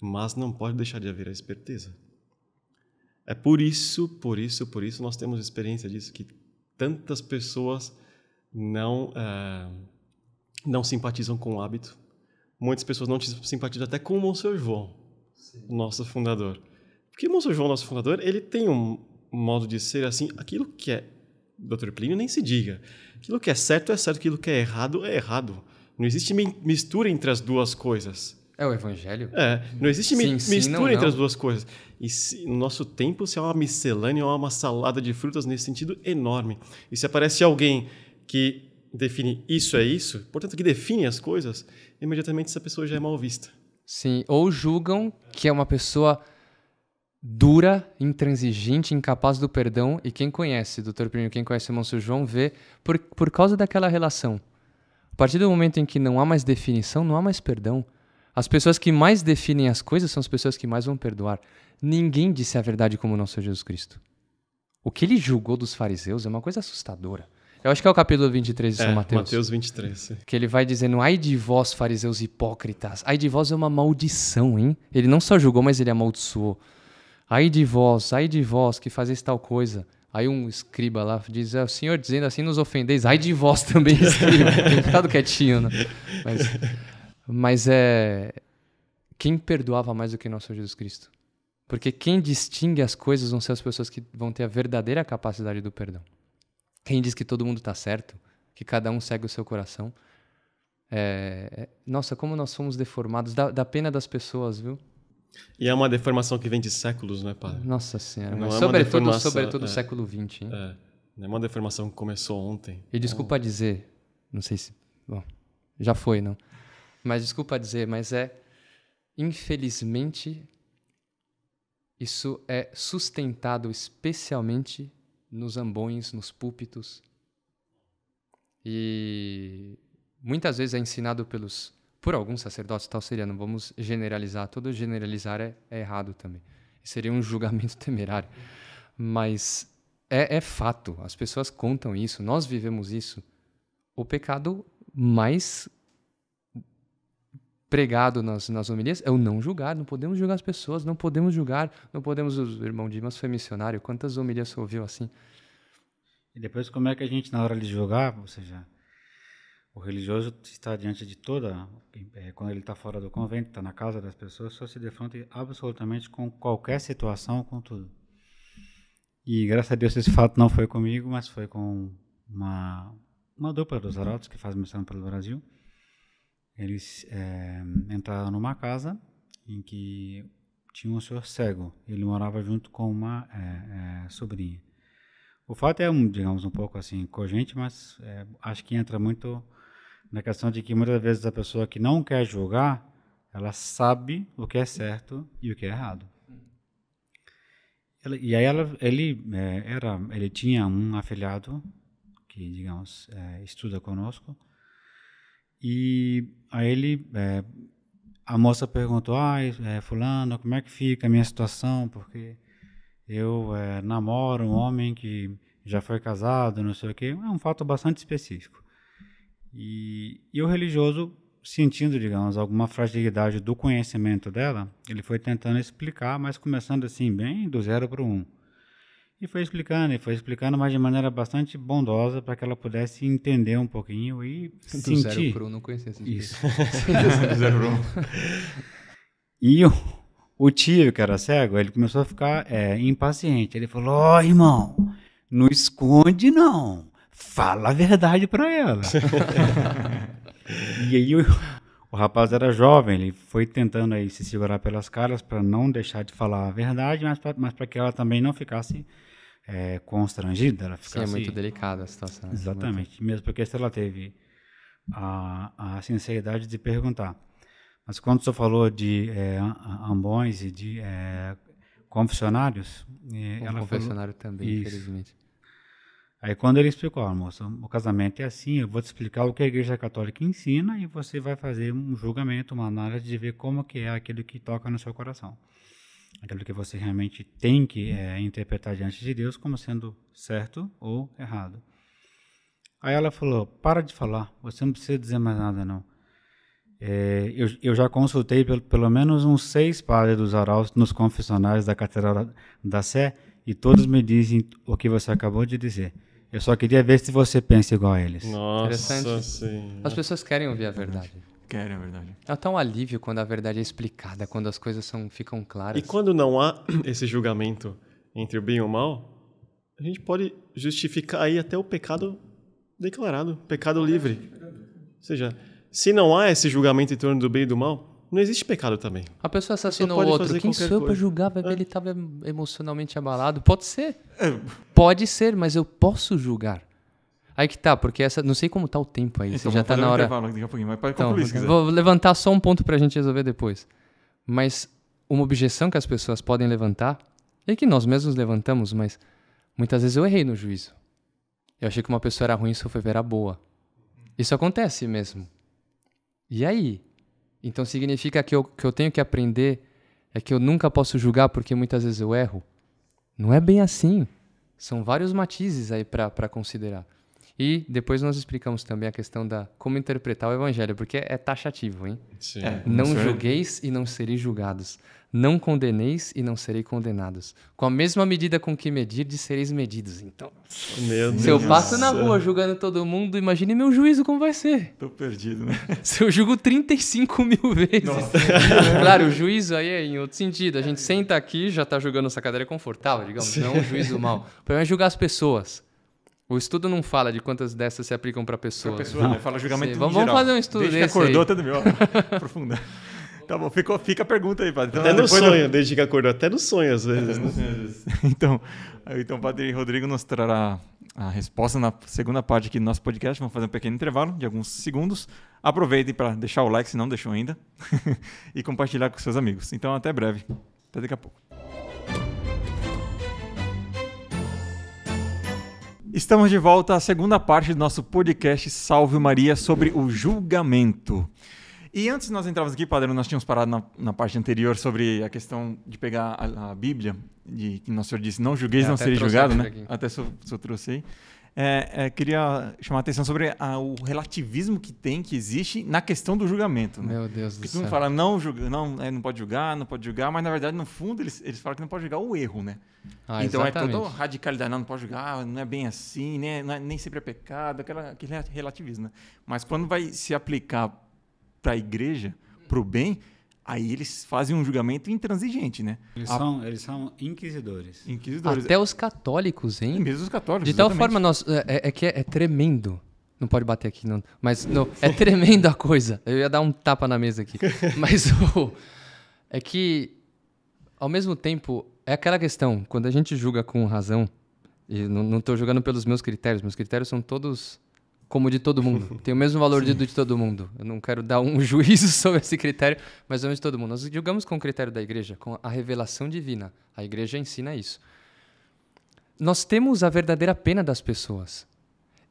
Mas não pode deixar de haver a esperteza. É por isso, por isso, por isso nós temos experiência disso, que tantas pessoas não, eh, não simpatizam com o hábito. Muitas pessoas não simpatizam até com o Monsenhor João, Sim. nosso fundador. Porque o Monsenhor João, nosso fundador, ele tem um modo de ser assim, aquilo que é Doutor Plínio nem se diga. Aquilo que é certo é certo, aquilo que é errado é errado. Não existe mistura entre as duas coisas. É o evangelho? É, não existe sim, mi sim, mistura não, entre não. as duas coisas. E se, no nosso tempo, se é uma miscelânea, uma salada de frutas nesse sentido enorme. E se aparece alguém que define isso é isso, portanto, que define as coisas, imediatamente essa pessoa já é mal vista. Sim, ou julgam que é uma pessoa dura, intransigente, incapaz do perdão. E quem conhece doutor primo, quem conhece o Monsenhor João, vê por, por causa daquela relação. A partir do momento em que não há mais definição, não há mais perdão. As pessoas que mais definem as coisas são as pessoas que mais vão perdoar. Ninguém disse a verdade como o nosso Jesus Cristo. O que ele julgou dos fariseus é uma coisa assustadora. Eu acho que é o capítulo 23 de São é, Mateus. Mateus 23. Que ele vai dizendo: Ai de vós, fariseus hipócritas, ai de vós é uma maldição, hein? Ele não só julgou, mas ele amaldiçoou. Ai de vós, ai de vós que fazeis tal coisa. Aí um escriba lá diz: é, o Senhor dizendo assim nos ofendeis, ai de vós também, escriba. Tem ficado quietinho, né? Mas, mas é. Quem perdoava mais do que nosso Jesus Cristo? Porque quem distingue as coisas vão ser as pessoas que vão ter a verdadeira capacidade do perdão. Quem diz que todo mundo está certo, que cada um segue o seu coração. É, é nossa, como nós somos deformados. Da, da pena das pessoas, viu? E é uma deformação que vem de séculos, né, padre? Nossa Senhora, Não mas é sobretudo, sobretudo é, século XX. Hein? É, é uma deformação que começou ontem. E desculpa é. dizer, não sei se... Bom, já foi, não? Mas desculpa dizer, mas é... Infelizmente, isso é sustentado especialmente nos ambões, nos púlpitos. E muitas vezes é ensinado pelos por alguns sacerdotes tal seria, não vamos generalizar, todo generalizar é, é errado também. Seria um julgamento temerário. Mas é, é fato, as pessoas contam isso, nós vivemos isso. O pecado mais pregado nas, nas homilias é o não julgar. Não podemos julgar as pessoas, não podemos julgar, não podemos. O irmão Dimas foi missionário, quantas homilias ouviu assim? E depois, como é que a gente, na hora de julgar, ou seja, o religioso está diante de toda, é, quando ele está fora do convento, está na casa das pessoas, só se defronta absolutamente com qualquer situação, com tudo. E graças a Deus esse fato não foi comigo, mas foi com uma, uma dupla dos arautos que faz missão pelo Brasil. Eles é, entraram numa casa em que tinha um senhor cego. Ele morava junto com uma é, é, sobrinha. O fato é, um, digamos, um pouco assim, cogente, mas é, acho que entra muito na questão de que muitas vezes a pessoa que não quer julgar, ela sabe o que é certo e o que é errado. Ela, e aí ela, ele é, era, ele tinha um afiliado que digamos é, estuda conosco e aí ele é, a moça perguntou, ah, fulano, como é que fica a minha situação? Porque eu é, namoro um homem que já foi casado, não sei o quê. É um fato bastante específico. E, e o religioso, sentindo, digamos, alguma fragilidade do conhecimento dela, ele foi tentando explicar, mas começando assim, bem do zero para o um. E foi explicando, e foi explicando, mas de maneira bastante bondosa, para que ela pudesse entender um pouquinho e do sentir. Do zero para um, não conhecia Isso. do zero para um. E o, o tio, que era cego, ele começou a ficar é, impaciente. Ele falou, ó, oh, irmão, não esconde não fala a verdade para ela. e aí o, o, rapaz era jovem, ele foi tentando aí se segurar pelas caras para não deixar de falar a verdade, mas para que ela também não ficasse é, constrangida, ela ficasse... Sim, é muito delicada a situação. Né? Exatamente, muito... mesmo porque se ela teve a, a sinceridade de perguntar. Mas quando você falou de é, ambões e de é, confessionários... Um ela confessionário falou, também, isso. infelizmente. Aí quando ele explicou, ó, moça, o casamento é assim, eu vou te explicar o que a igreja católica ensina e você vai fazer um julgamento, uma análise de ver como que é aquilo que toca no seu coração. Aquilo que você realmente tem que é, interpretar diante de Deus como sendo certo ou errado. Aí ela falou, para de falar, você não precisa dizer mais nada não. É, eu, eu, já consultei pelo, pelo menos uns seis padres dos araus nos confessionários da Catedral da Sé e todos me dizem o que você acabou de dizer. Eu só queria ver se você pensa igual a eles. Nossa, sim. As pessoas querem ouvir a verdade. Querem a verdade. É tão um alívio quando a verdade é explicada, quando as coisas são, ficam claras. E quando não há esse julgamento entre o bem e o mal, a gente pode justificar aí até o pecado declarado, pecado livre. Ou seja, se não há esse julgamento em torno do bem e do mal, não existe pecado também. A pessoa assassinou o outro. Quem sou eu para julgar? Vai ver, é. ele estava emocionalmente abalado. Pode ser. É. Pode ser, mas eu posso julgar. Aí que tá, porque essa. Não sei como tá o tempo aí. Então, já tá na hora. mas então, concluir, Vou levantar só um ponto pra gente resolver depois. Mas uma objeção que as pessoas podem levantar, e que nós mesmos levantamos, mas muitas vezes eu errei no juízo. Eu achei que uma pessoa era ruim e só foi ver a boa. Isso acontece mesmo. E aí? Então significa que o que eu tenho que aprender é que eu nunca posso julgar porque muitas vezes eu erro. Não é bem assim. São vários matizes aí para considerar. E depois nós explicamos também a questão da como interpretar o evangelho, porque é taxativo, hein? Sim. É, não julgueis e não sereis julgados não condeneis e não serei condenados. Com a mesma medida com que medirdes, sereis medidos. Então, meu se eu passo na rua julgando todo mundo, imagine meu juízo como vai ser. Tô perdido, né? Se eu julgo 35 mil vezes. Nossa. claro, o juízo aí é em outro sentido. A gente senta aqui já tá julgando essa cadeira confortável, digamos. Sim. Não é um juízo mal. O problema é julgar as pessoas. O estudo não fala de quantas dessas se aplicam para pessoas. Pra pessoa, né? Fala julgamento Sim, vamos, geral. fazer um estudo Desde desse. Que acordou, aí. até do meu. Aprofundar. Tá bom, ficou, fica a pergunta aí, padre. Então, até no sonho, eu... desde que acordou, até no sonho às vezes. Né? Sonho, às vezes. então, então, o padre Rodrigo nos trará a resposta na segunda parte aqui do nosso podcast. Vamos fazer um pequeno intervalo de alguns segundos. Aproveitem para deixar o like se não deixou ainda e compartilhar com seus amigos. Então, até breve. Até daqui a pouco. Estamos de volta à segunda parte do nosso podcast Salve Maria sobre o julgamento. E antes nós entrarmos aqui, Padre, nós tínhamos parado na, na parte anterior sobre a questão de pegar a, a Bíblia, de que Nosso Senhor disse, não julgueis, é, não serei julgado, né? Aqui. Até só, só trouxe aí. É, é, queria chamar a atenção sobre a, o relativismo que tem, que existe na questão do julgamento. Né? Meu Deus Porque do céu. Porque fala, não, julga, não, é, não pode julgar, não pode julgar, mas na verdade, no fundo, eles, eles falam que não pode julgar o erro, né? Ah, então exatamente. é toda radicalidade, não, não pode julgar, não é bem assim, né? É, nem sempre é pecado, aquela, aquele relativismo. Né? Mas quando vai se aplicar para a igreja, para o bem, aí eles fazem um julgamento intransigente, né? Eles, a... são, eles são inquisidores. Inquisidores. Até os católicos, hein? E é mesmo os católicos. De exatamente. tal forma, nós, é, é, é que é, é, tremendo. Não pode bater aqui, não. Mas não, é tremenda a coisa. Eu ia dar um tapa na mesa aqui. Mas o é que, ao mesmo tempo, é aquela questão. Quando a gente julga com razão, e não estou julgando pelos meus critérios, meus critérios são todos como de todo mundo. Tem o mesmo valor de, de todo mundo. Eu não quero dar um juízo sobre esse critério, mas é de todo mundo. Nós julgamos com o critério da igreja, com a revelação divina. A igreja ensina isso. Nós temos a verdadeira pena das pessoas.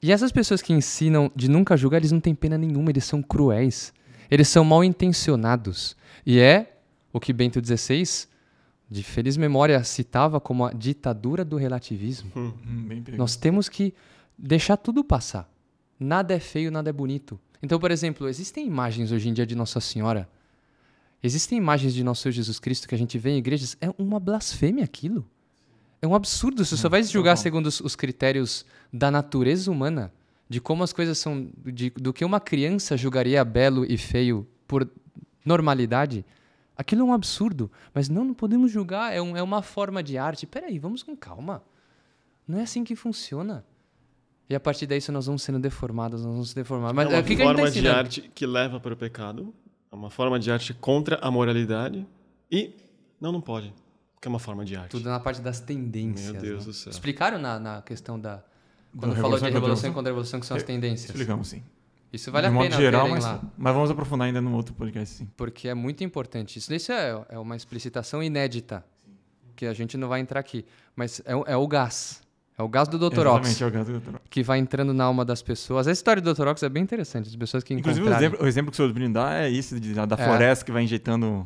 E essas pessoas que ensinam de nunca julgar, eles não têm pena nenhuma, eles são cruéis. Eles são mal intencionados. E é o que Bento XVI, de feliz memória, citava como a ditadura do relativismo. Hum, Nós temos que deixar tudo passar Nada é feio, nada é bonito. Então, por exemplo, existem imagens hoje em dia de Nossa Senhora. Existem imagens de nosso Senhor Jesus Cristo que a gente vê em igrejas. É uma blasfêmia aquilo. É um absurdo. Você só vai tá julgar segundo os, os critérios da natureza humana, de como as coisas são. De, do que uma criança julgaria belo e feio por normalidade. Aquilo é um absurdo. Mas não, não podemos julgar. É, um, é uma forma de arte. Peraí, vamos com calma. Não é assim que funciona. E a partir daí nós vamos sendo deformados, nós vamos se deformar. Mas é uma é, que forma que tá de arte que leva para o pecado, é uma forma de arte contra a moralidade e não, não pode, porque é uma forma de arte. Tudo na parte das tendências. Meu né? Deus né? do céu. Explicaram na, na questão da quando falou de revolução é e contra-revolução que são as é, tendências. Explicamos sim. Isso vale de a modo pena geral, mas, lá. mas vamos aprofundar ainda no outro podcast, sim. Porque é muito importante. Isso, isso é, é uma explicitação inédita, que a gente não vai entrar aqui. Mas é, é o gás. É o gás do Dr. Exatamente, Ox. é o gás do Dr. Ox. Que vai entrando na alma das pessoas. A história do Dr. Ox é bem interessante. As pessoas que Inclusive, o exemplo, o exemplo que o seu brindar dá é isso, de, da, da é. floresta que vai injetando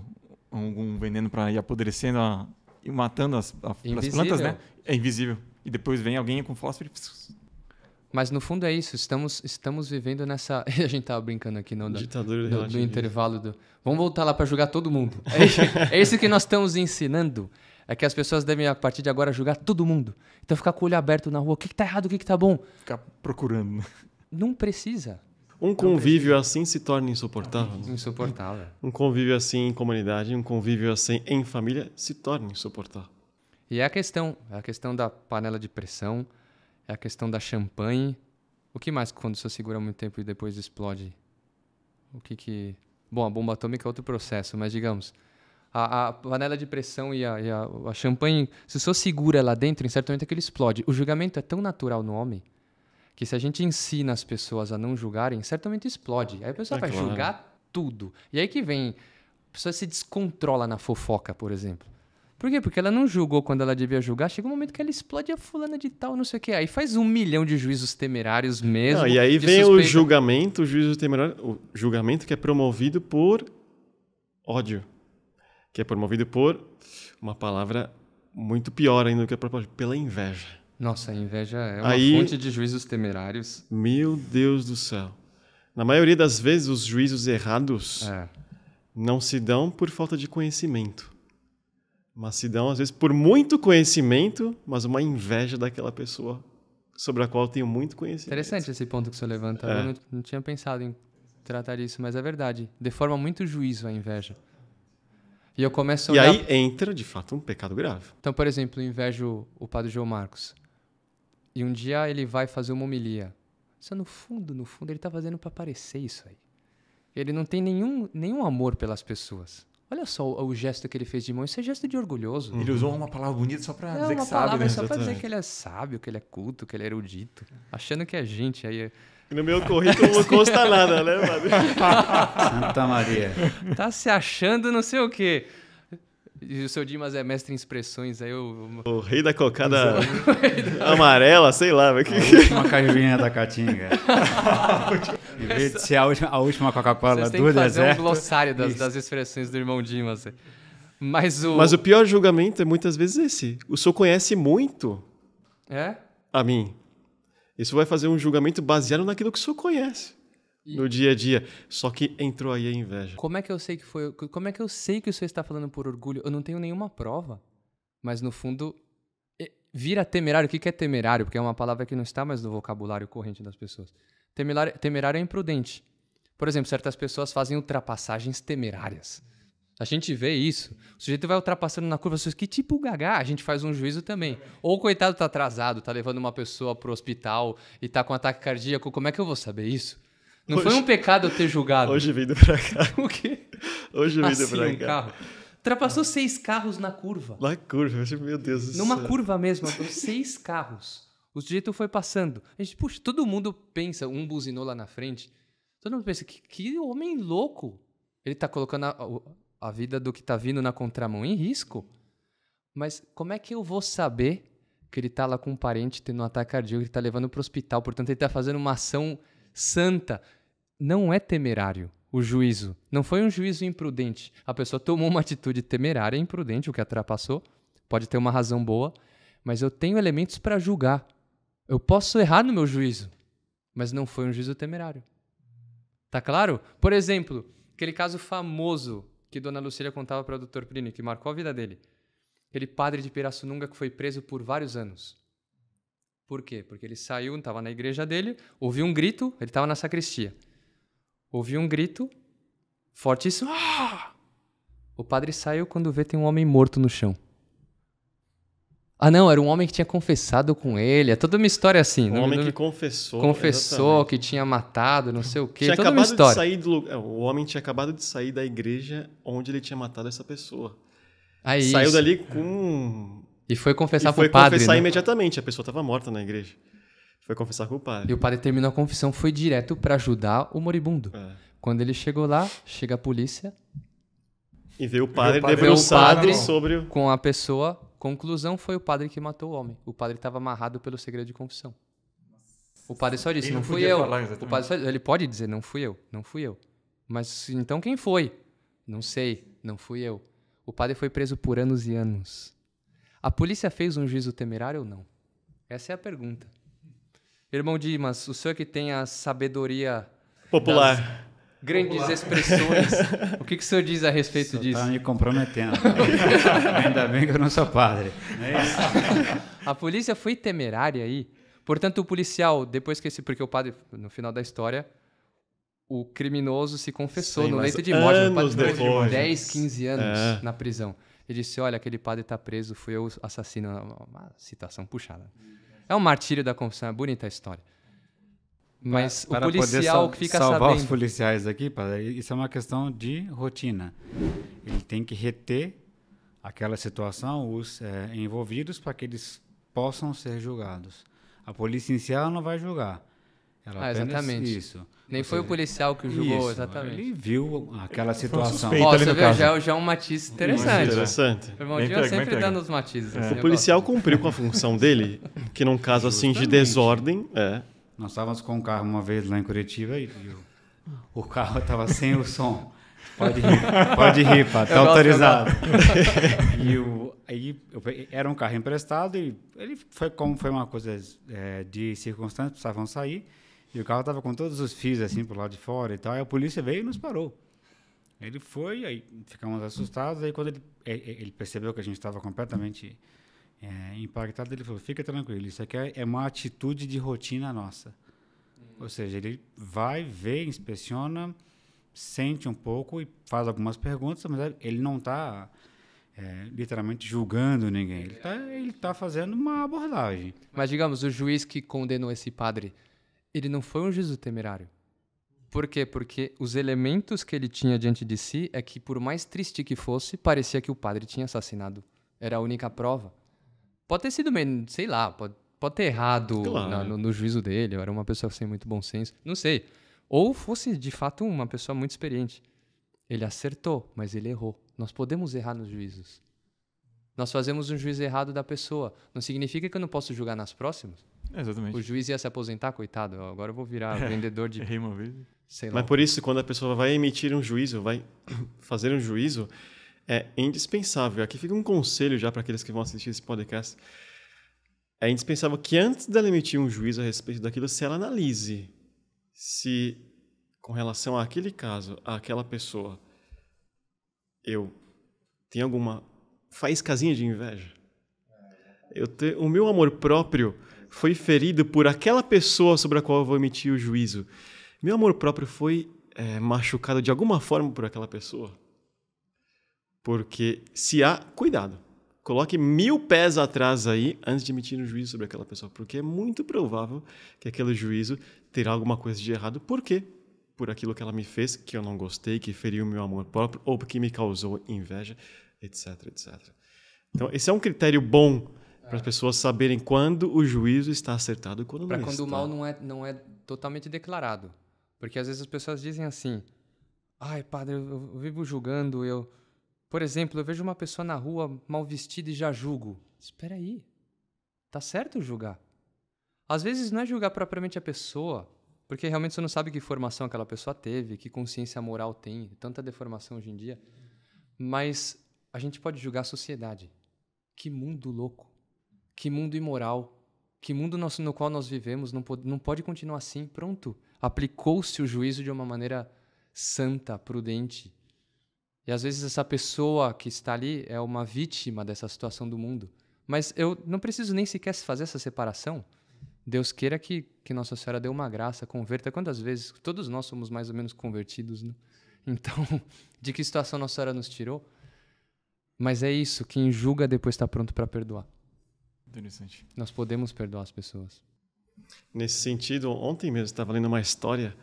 algum veneno para ir apodrecendo a, e matando as, a, as, plantas, né? É invisível. E depois vem alguém com fósforo e... Assim. Mas no fundo é isso, estamos, estamos vivendo nessa. a gente tava brincando aqui, não? Do, Ditadura do, do intervalo do. Vamos voltar lá para jogar todo mundo. É, é isso que nós estamos ensinando é que as pessoas devem, a partir de agora, julgar todo mundo. Então ficar com o olho aberto na rua, o que, que tá errado, o que, que tá bom? Ficar procurando. Né? Não precisa. Um convívio assim se torna insuportável. Insuportável. Um convívio assim em comunidade, um convívio assim em família se torna insuportável. E é a questão, é a questão da panela de pressão, é a questão da champanhe. O que mais quando você segura muito tempo e depois explode? O que que... Bom, a bomba atômica é outro processo, mas digamos, a, a, panela de pressão e a, e a, a champanhe, se senhor segura lá dentro, em certo momento aquilo é explode. O julgamento é tão natural no homem que se a gente ensina as pessoas a não julgarem, certamente explode. Aí a pessoa é vai claro. julgar tudo. E aí que vem, a pessoa se descontrola na fofoca, por exemplo. Por quê? Porque ela não julgou quando ela devia julgar. Chega um momento que ela explode a ah, fulana de tal, não sei o quê. Aí faz um milhão de juízos temerários mesmo. Não, e aí vem suspeita. o julgamento, o juízo temerário, o julgamento que é promovido por ódio que é promovido por uma palavra muito pior ainda do que a promovido, pela inveja. Nossa, a inveja é uma Aí, fonte de juízos temerários. Meu Deus do céu. Na maioria das vezes, os juízos errados é. não se dão por falta de conhecimento, mas se dão, às vezes, por muito conhecimento, mas uma inveja daquela pessoa sobre a qual tenho muito conhecimento. Interessante esse ponto que você levanta. É. Eu não, não tinha pensado em tratar isso, mas é verdade. Deforma muito o juízo a inveja. E eu começo a olhar... E aí entra, de fato, um pecado grave. Então, por exemplo, eu invejo o padre João Marcos. E um dia ele vai fazer uma homilia. Só é no fundo, no fundo, ele está fazendo para aparecer isso aí. Ele não tem nenhum, nenhum amor pelas pessoas. Olha só o, o, gesto que ele fez de mão. Isso é gesto de orgulhoso. Ele usou uma palavra bonita só para é, dizer que sabe. Né? Só para dizer que ele é sábio, que ele é culto, que ele é erudito. Achando que é gente aí no meu currículo não consta nada, né, mano? Santa Maria. Tá se achando não sei o quê. E o seu Dimas é mestre em expressões, aí eu... O rei da cocada amarela, sei lá. Mas que... A última da Caatinga. em vez de ser a última, a última Coca-Cola do deserto... que fazer um glossário das, das expressões do irmão Dimas. Mas o... Mas o pior julgamento é muitas vezes esse. O senhor conhece muito... É? A mim. Isso vai fazer um julgamento baseado naquilo que o senhor conhece e... no dia a dia. Só que entrou aí a inveja. Como é que eu sei que foi? Como é que eu sei que o senhor está falando por orgulho? Eu não tenho nenhuma prova. Mas no fundo, vira temerário. O que é temerário? Porque é uma palavra que não está mais no vocabulário corrente das pessoas. Temerário, temerário é imprudente. Por exemplo, certas pessoas fazem ultrapassagens temerárias. A gente vê isso. O sujeito vai ultrapassando na curva, que tipo gagá, a gente faz um juízo também. Ou o coitado tá atrasado, tá levando uma pessoa pro hospital e tá com ataque cardíaco, como é que eu vou saber isso? Não hoje, foi um pecado eu ter julgado. Hoje vindo pra cá. O quê? Hoje vindo assim, pra um cá. Carro. Ultrapassou ah. seis carros na curva. Na curva, meu Deus do Numa céu. curva mesmo, seis carros. O sujeito foi passando. A gente, puxa, todo mundo pensa, um buzinou lá na frente. Todo mundo pensa, que, que homem louco. Ele tá colocando a, a vida do que está vindo na contramão em risco. Mas como é que eu vou saber que ele está lá com um parente tendo um ataque cardíaco, ele está levando para o hospital, portanto ele está fazendo uma ação santa? Não é temerário o juízo. Não foi um juízo imprudente. A pessoa tomou uma atitude temerária, imprudente, o que atrapalhou? Pode ter uma razão boa, mas eu tenho elementos para julgar. Eu posso errar no meu juízo, mas não foi um juízo temerário. Tá claro? Por exemplo, aquele caso famoso que Dona Lucília contava para o Dr. Plínio, que marcou a vida dele. Aquele padre de Pirassununga que foi preso por vários anos. Por quê? Porque ele saiu, estava na igreja dele, ouviu um grito, ele estava na sacristia. Ouviu um grito, fortíssimo. Ah! O padre saiu quando vê tem um homem morto no chão. Ah, não, era um homem que tinha confessado com ele. É toda uma história assim. Um não, né? homem não... que confessou. Confessou exatamente. que tinha matado, não sei o quê. Tinha toda acabado uma história. De sair do... O homem tinha acabado de sair da igreja onde ele tinha matado essa pessoa. Aí, ah, Saiu isso. dali com. É. E foi confessar e foi padre. Foi confessar né? imediatamente. A pessoa estava morta na igreja. Foi confessar com o padre. E o padre terminou a confissão, foi direto para ajudar o moribundo. É. Quando ele chegou lá, chega a polícia. E vê o padre debruçado sobre. Com a pessoa Conclusão foi o padre que matou o homem. O padre estava amarrado pelo segredo de confissão. O padre só disse, ele não, fui eu. o padre só, ele pode dizer, não fui eu, não fui eu. Mas então quem foi? Não sei, não fui eu. O padre foi preso por anos e anos. A polícia fez um juízo temerário ou não? Essa é a pergunta. Irmão Dimas, o senhor que tem a sabedoria popular grandes expressões. O que, que o senhor diz a respeito tá disso? Está me comprometendo. Ainda bem que eu não sou padre. É a polícia foi temerária aí. Portanto, o policial, depois que esse. Porque o padre, no final da história, o criminoso se confessou Sim, no leito de morte. Anos depois. De 10, 15 anos é. na prisão. Ele disse: Olha, aquele padre está preso, Fui eu assassino. É uma citação puxada. É um martírio da confissão, é bonita a história. Mas para, o policial que fica salvar sabendo... os policiais aqui, isso é uma questão de rotina. Ele tem que reter aquela situação, os é, envolvidos, para que eles possam ser julgados. A polícia em si, ela não vai julgar. Ela ah, exatamente. Isso. Nem foi o policial que o julgou, isso. exatamente. Ele viu aquela situação. Um Ó, viu, já, é já é um matiz interessante. interessante. O irmão Dinho sempre dando os matizes. Assim, é. o policial cumpriu com a função dele, que num caso assim de desordem, é, nós estávamos com um carro uma vez lá em Curitiba e, o, ah. o, carro estava sem o som. Pode rir, pode rir, pá, tá autorizado. e o, aí eu, era um carro emprestado e ele foi como foi uma coisa é, de circunstância, precisavam sair. E o carro estava com todos os fios assim pro lado de fora e tal. Aí a polícia veio e nos parou. Ele foi, aí ficamos assustados. Aí quando ele, é, é, ele percebeu que a gente estava completamente é, impactado, ele falou: fica tranquilo, isso aqui é, é uma atitude de rotina nossa. Hum. Ou seja, ele vai, vê, inspeciona, sente um pouco e faz algumas perguntas, mas ele não está é, literalmente julgando ninguém. Ele está ele tá fazendo uma abordagem. Mas, digamos, o juiz que condenou esse padre, ele não foi um juízo temerário. Por quê? Porque os elementos que ele tinha diante de si é que, por mais triste que fosse, parecia que o padre tinha assassinado. Era a única prova. Pode ter sido meio, sei lá, pode, pode ter errado claro. na, no, no, juízo dele, era uma pessoa sem muito bom senso, não sei. Ou fosse de fato uma pessoa muito experiente. Ele acertou, mas ele errou. Nós podemos errar nos juízos. Nós fazemos um juízo errado da pessoa. Não significa que eu não posso julgar nas próximas. É, exatamente. O juiz ia se aposentar, coitado. Agora eu vou virar é, vendedor de. Errei uma vez. Sei lá. Mas por isso, quando a pessoa vai emitir um juízo, vai fazer um juízo, é indispensável. Aqui fica um conselho já para aqueles que vão assistir esse podcast. É indispensável que antes dela emitir um juízo a respeito daquilo, se ela analise se, com relação àquele caso, àquela pessoa, eu tenho alguma faíscazinha de inveja. Eu te, o meu amor próprio foi ferido por aquela pessoa sobre a qual eu vou emitir o juízo. Meu amor próprio foi é, machucado de alguma forma por aquela pessoa. Porque se há, cuidado. Coloque mil pés atrás aí antes de emitir um juízo sobre aquela pessoa, porque é muito provável que aquele juízo terá alguma coisa de errado. Por quê? Por aquilo que ela me fez, que eu não gostei, que feriu meu amor próprio, ou porque me causou inveja, etc, etc. Então, esse é um critério bom para as pessoas saberem quando o juízo está acertado e quando pra não quando está. Para quando o mal não é, não é totalmente declarado. Porque às vezes as pessoas dizem assim: ai, padre, eu vivo julgando, eu por exemplo, eu vejo uma pessoa na rua mal vestida e já julgo. Espera aí. Tá certo julgar. Às vezes não é julgar propriamente a pessoa, porque realmente você não sabe que formação aquela pessoa teve, que consciência moral tem, tanta deformação hoje em dia. Mas a gente pode julgar a sociedade. Que mundo louco. Que mundo imoral. Que mundo nosso, no qual nós vivemos não pode, não pode continuar assim. Pronto. Aplicou-se o juízo de uma maneira santa, prudente, e às vezes essa pessoa que está ali é uma vítima dessa situação do mundo. Mas eu não preciso nem sequer fazer essa separação. Deus queira que, que Nossa Senhora dê uma graça, converta. Quantas vezes? Todos nós somos mais ou menos convertidos, né? Então, de que situação Nossa Senhora nos tirou? Mas é isso, quem julga depois está pronto para perdoar. Interessante. Nós podemos perdoar as pessoas. Nesse sentido, ontem mesmo estava lendo uma história,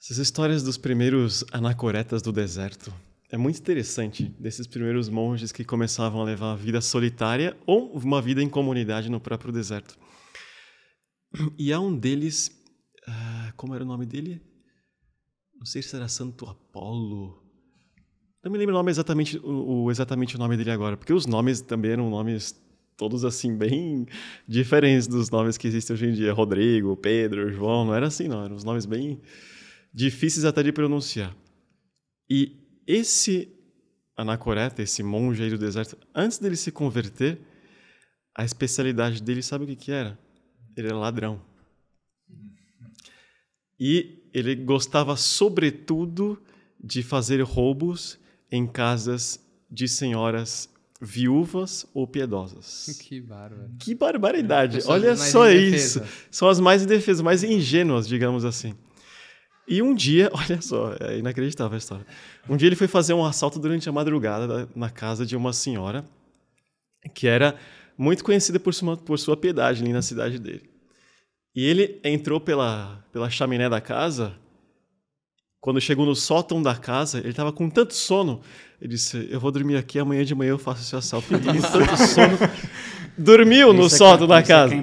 essas histórias dos primeiros anacoretas do deserto é muito interessante desses primeiros monges que começavam a levar a vida solitária ou uma vida em comunidade no próprio deserto. E há um deles, ah, como era o nome dele? Não sei se era Santo Apolo. Não me lembro o nome exatamente o, o, exatamente o nome dele agora, porque os nomes também eram nomes todos assim bem diferentes dos nomes que existem hoje em dia. Rodrigo, Pedro, João, não era assim não, eram os nomes bem difíceis até de pronunciar. E esse anacoreta, esse monge aí do deserto, antes dele se converter, a especialidade dele, sabe o que, que era? Ele era ladrão. E ele gostava, sobretudo, de fazer roubos em casas de senhoras viúvas ou piedosas. Que bárbaro. Que barbaridade. É, Olha só isso. São as mais indefesas, mais ingênuas, digamos assim. E um dia, olha só, é inacreditável a história. Um dia ele foi fazer um assalto durante a madrugada na casa de uma senhora que era muito conhecida por sua, por sua piedade ali na cidade dele. E ele entrou pela, pela chaminé da casa. Quando chegou no sótão da casa, ele estava com tanto sono. Ele disse: Eu vou dormir aqui, amanhã de manhã eu faço esse assalto. E tanto sono. É é dormiu no sótão da casa.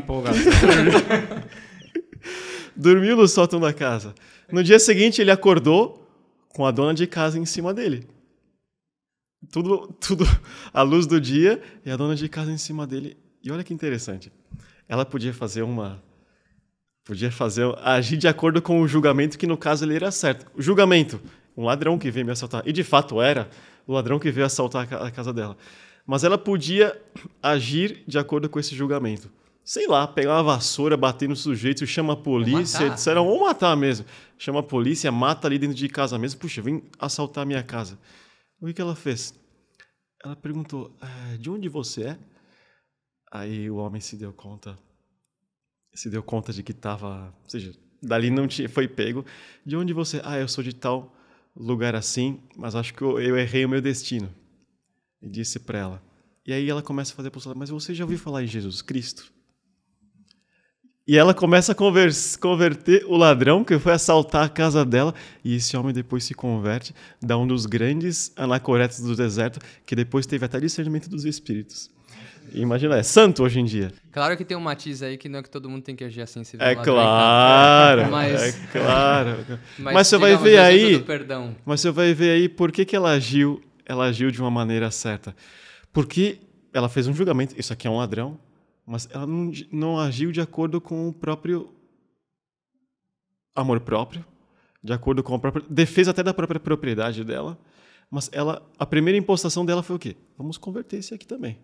Dormiu no sótão da casa. No dia seguinte, ele acordou com a dona de casa em cima dele. Tudo, tudo à luz do dia e a dona de casa em cima dele. E olha que interessante. Ela podia fazer uma podia fazer agir de acordo com o julgamento que no caso ele era certo. O julgamento, um ladrão que veio me assaltar, e de fato era o ladrão que veio assaltar a casa dela. Mas ela podia agir de acordo com esse julgamento sei lá, pegar uma vassoura, bater no sujeito, chama a polícia, disseram, ou matar mesmo. Chama a polícia, mata ali dentro de casa mesmo, puxa, vem assaltar a minha casa. O que, que ela fez? Ela perguntou, é, de onde você é? Aí o homem se deu conta, se deu conta de que estava, ou seja, dali não tinha, foi pego. De onde você? Ah, eu sou de tal lugar assim, mas acho que eu, eu errei o meu destino. E disse para ela. E aí ela começa a fazer a postura, mas você já ouviu falar em Jesus Cristo? E ela começa a converse, converter o ladrão que foi assaltar a casa dela. E esse homem depois se converte, dá um dos grandes anacoretas do deserto, que depois teve até discernimento dos espíritos. Imagina, é santo hoje em dia. Claro que tem um matiz aí que não é que todo mundo tem que agir assim. Se é, claro, mas... é claro, mas, mas você vai ver é aí. Mas você vai ver aí por que, que ela agiu, ela agiu de uma maneira certa. Porque ela fez um julgamento. Isso aqui é um ladrão, mas ela não, não agiu de acordo com o próprio amor próprio, de acordo com a própria defesa até da própria propriedade dela, mas ela a primeira impostação dela foi o quê? Vamos converter esse aqui também.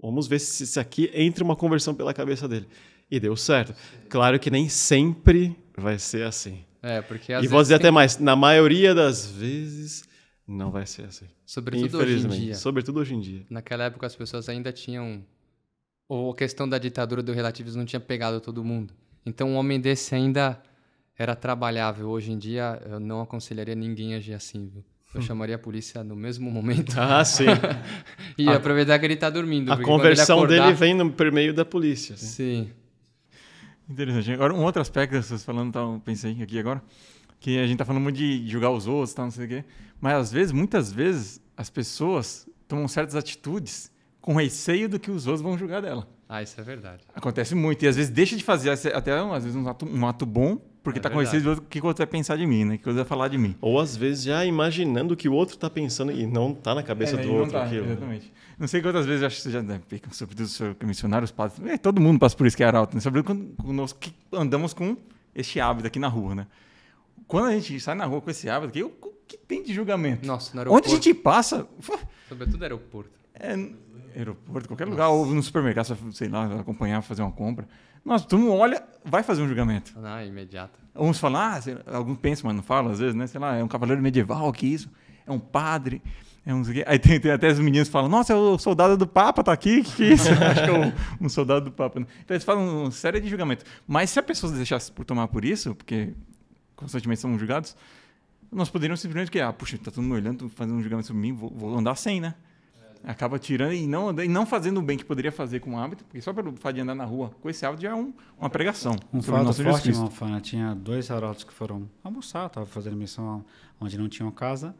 Vamos ver se esse aqui entra uma conversão pela cabeça dele. E deu certo. Claro que nem sempre vai ser assim. É, porque às E vou dizer até mais, na maioria das vezes não vai ser assim. Sobretudo hoje em dia. Sobretudo hoje em dia. Naquela época as pessoas ainda tinham ou a questão da ditadura do relativismo não tinha pegado todo mundo. Então, um homem desse ainda era trabalhável. Hoje em dia, eu não aconselharia ninguém a agir assim, viu? Eu hum. chamaria a polícia no mesmo momento. Ah, sim. e a, aproveitar que ele está dormindo. A conversão acordar... dele vem no, por meio da polícia. Sim. sim. Interessante. Agora, um outro aspecto, vocês falando, tá, pensei aqui agora, que a gente está falando muito de julgar os outros, tá, não sei o quê. Mas, às vezes, muitas vezes, as pessoas tomam certas atitudes com receio do que os outros vão julgar dela. Ah, isso é verdade. Acontece muito. E às vezes deixa de fazer até às vezes um ato, um ato bom, porque é tá verdade. com receio do que o outro vai pensar de mim, né? Que o outro vai falar de mim. Ou às vezes já imaginando o que o outro tá pensando e não tá na cabeça é, do outro tá, aquilo. Exatamente. Não sei quantas vezes eu acho que você já né, sobretudo sobre os padres. É, todo mundo passa por isso que é arauto, né? Sobretudo quando, nós que andamos com este hábito aqui na rua, né? Quando a gente sai na rua com esse hábito aqui, o que tem de julgamento? Nossa, no aeroporto. Onde a gente passa. Sobretudo aeroporto. É, aeroporto, qualquer Nossa. lugar, ou no supermercado, sei lá, acompanhar, fazer uma compra. Nossa, todo mundo olha, vai fazer um julgamento. Ah, imediato. Alguns falam, ah, sei, alguns pensam, mas não falam às vezes, né? Sei lá, é um cavaleiro medieval, que isso? É um padre? É um... Aí tem, tem, até os meninos falam, nossa, é o soldado do Papa tá aqui, que, que é isso? Acho que é um, um, soldado do Papa. Né? Então eles falam uma série de julgamentos. Mas se a pessoa deixasse por tomar por isso, porque constantemente são julgados, nós poderíamos simplesmente que, ah, puxa, tá todo mundo olhando, fazendo um julgamento sobre mim, vou, vou andar sem, né? acaba tirando e não, e não fazendo o bem que poderia fazer com o hábito, porque só pelo fato de andar na rua com esse hábito já é um, uma pregação. Um fato forte, Fana, né? tinha dois arautos que foram almoçar, estavam fazendo missão onde não tinham casa,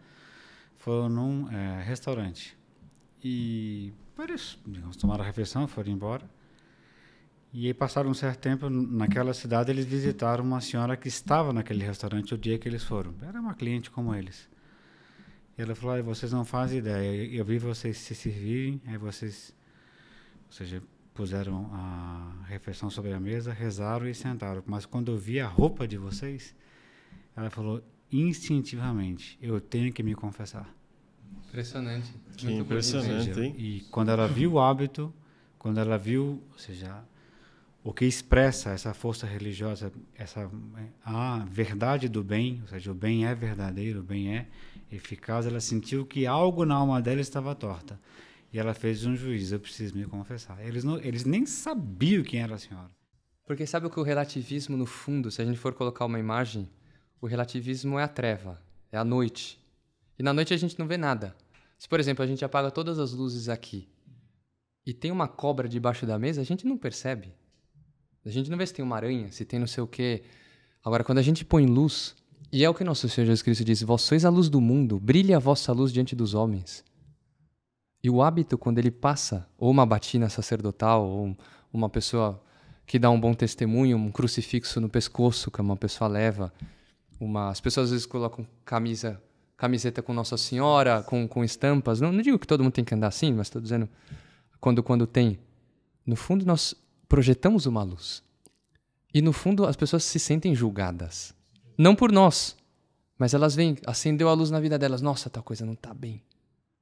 foram num é, restaurante. E isso tomaram a refeição, foram embora. E aí passaram um certo tempo naquela cidade, eles visitaram uma senhora que estava naquele restaurante o dia que eles foram. Era uma cliente como eles. Ela falou: vocês não fazem ideia. Eu vi vocês se servirem, aí vocês, ou seja, puseram a refeição sobre a mesa, rezaram e sentaram. Mas quando eu vi a roupa de vocês, ela falou instintivamente: eu tenho que me confessar. Impressionante. Que Muito impressionante, hein? E quando ela viu o hábito, quando ela viu, ou seja, o que expressa essa força religiosa, essa a ah, verdade do bem, ou seja, o bem é verdadeiro, o bem é eficaz, ela sentiu que algo na alma dela estava torta. E ela fez um juiz, eu preciso me confessar. Eles, não, eles nem sabiam quem era a senhora. Porque sabe o que o relativismo, no fundo, se a gente for colocar uma imagem, o relativismo é a treva, é a noite. E na noite a gente não vê nada. Se, por exemplo, a gente apaga todas as luzes aqui e tem uma cobra debaixo da mesa, a gente não percebe. A gente não vê se tem uma aranha, se tem não sei o quê. Agora, quando a gente põe luz, e é o que nosso Senhor Jesus Cristo diz: Vós sois a luz do mundo, brilhe a vossa luz diante dos homens. E o hábito, quando ele passa, ou uma batina sacerdotal, ou uma pessoa que dá um bom testemunho, um crucifixo no pescoço que uma pessoa leva, uma... as pessoas às vezes colocam camisa, camiseta com Nossa Senhora, com, com estampas. Não, não digo que todo mundo tem que andar assim, mas estou dizendo quando, quando tem. No fundo, nós projetamos uma luz. E no fundo, as pessoas se sentem julgadas. Não por nós, mas elas vêm, acendeu a luz na vida delas. Nossa, tal coisa não está bem.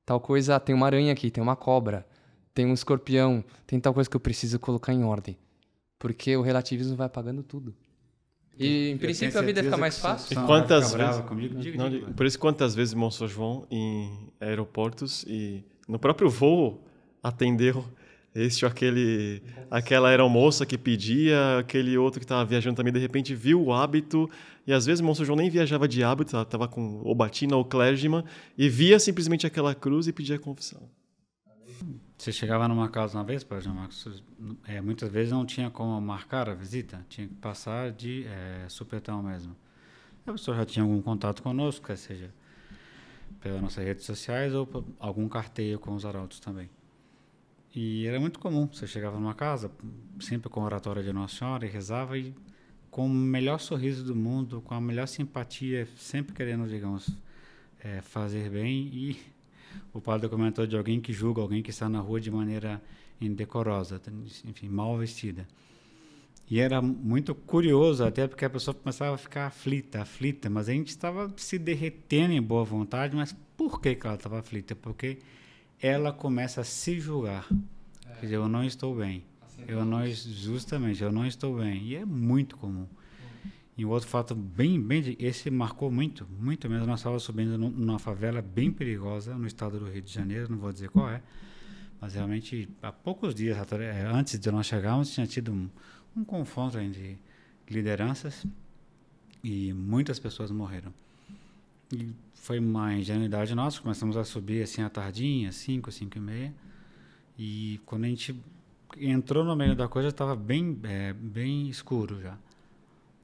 Tal coisa, tem uma aranha aqui, tem uma cobra, tem um escorpião, tem tal coisa que eu preciso colocar em ordem. Porque o relativismo vai apagando tudo. E em eu princípio a vida fica mais fácil. E quantas vezes comigo? Digo, não, digo, por isso quantas vezes Monsenhor João em aeroportos e no próprio voo atendeu este ou aquele, aquela era moça que pedia, aquele outro que estava viajando também, de repente viu o hábito, e às vezes o Monsenhor nem viajava de hábito, estava com ou batina ou clergyman, e via simplesmente aquela cruz e pedia confissão. Você chegava numa casa uma vez, Padre Marcos, é, muitas vezes não tinha como marcar a visita, tinha que passar de é, supetão mesmo. A pessoa já tinha algum contato conosco, seja pelas nossas redes sociais ou algum carteio com os arautos também. E era muito comum, você chegava numa casa, sempre com a oratória de Nossa Senhora, e rezava e com o melhor sorriso do mundo, com a melhor simpatia, sempre querendo, digamos, é, fazer bem. E o padre comentou de alguém que julga, alguém que está na rua de maneira indecorosa, enfim, mal vestida. E era muito curioso, até porque a pessoa começava a ficar aflita, aflita, mas a gente estava se derretendo em boa vontade, mas por que, que ela estava aflita? Porque ela começa a se julgar. É. Quer dizer, eu não estou bem. Assim eu não justamente, eu não estou bem. E é muito comum. Uhum. E outro fato bem, bem, esse marcou muito, muito mesmo. Nós estávamos subindo numa favela bem perigosa no estado do Rio de Janeiro, não vou dizer qual é, mas realmente há poucos dias é, antes de nós chegarmos tinha tido um, um confronto entre lideranças e muitas pessoas morreram. E foi uma ingenuidade nossa, começamos a subir assim à tardinha, 5, 5 e meia. E quando a gente entrou no meio da coisa, estava bem, é, bem escuro já.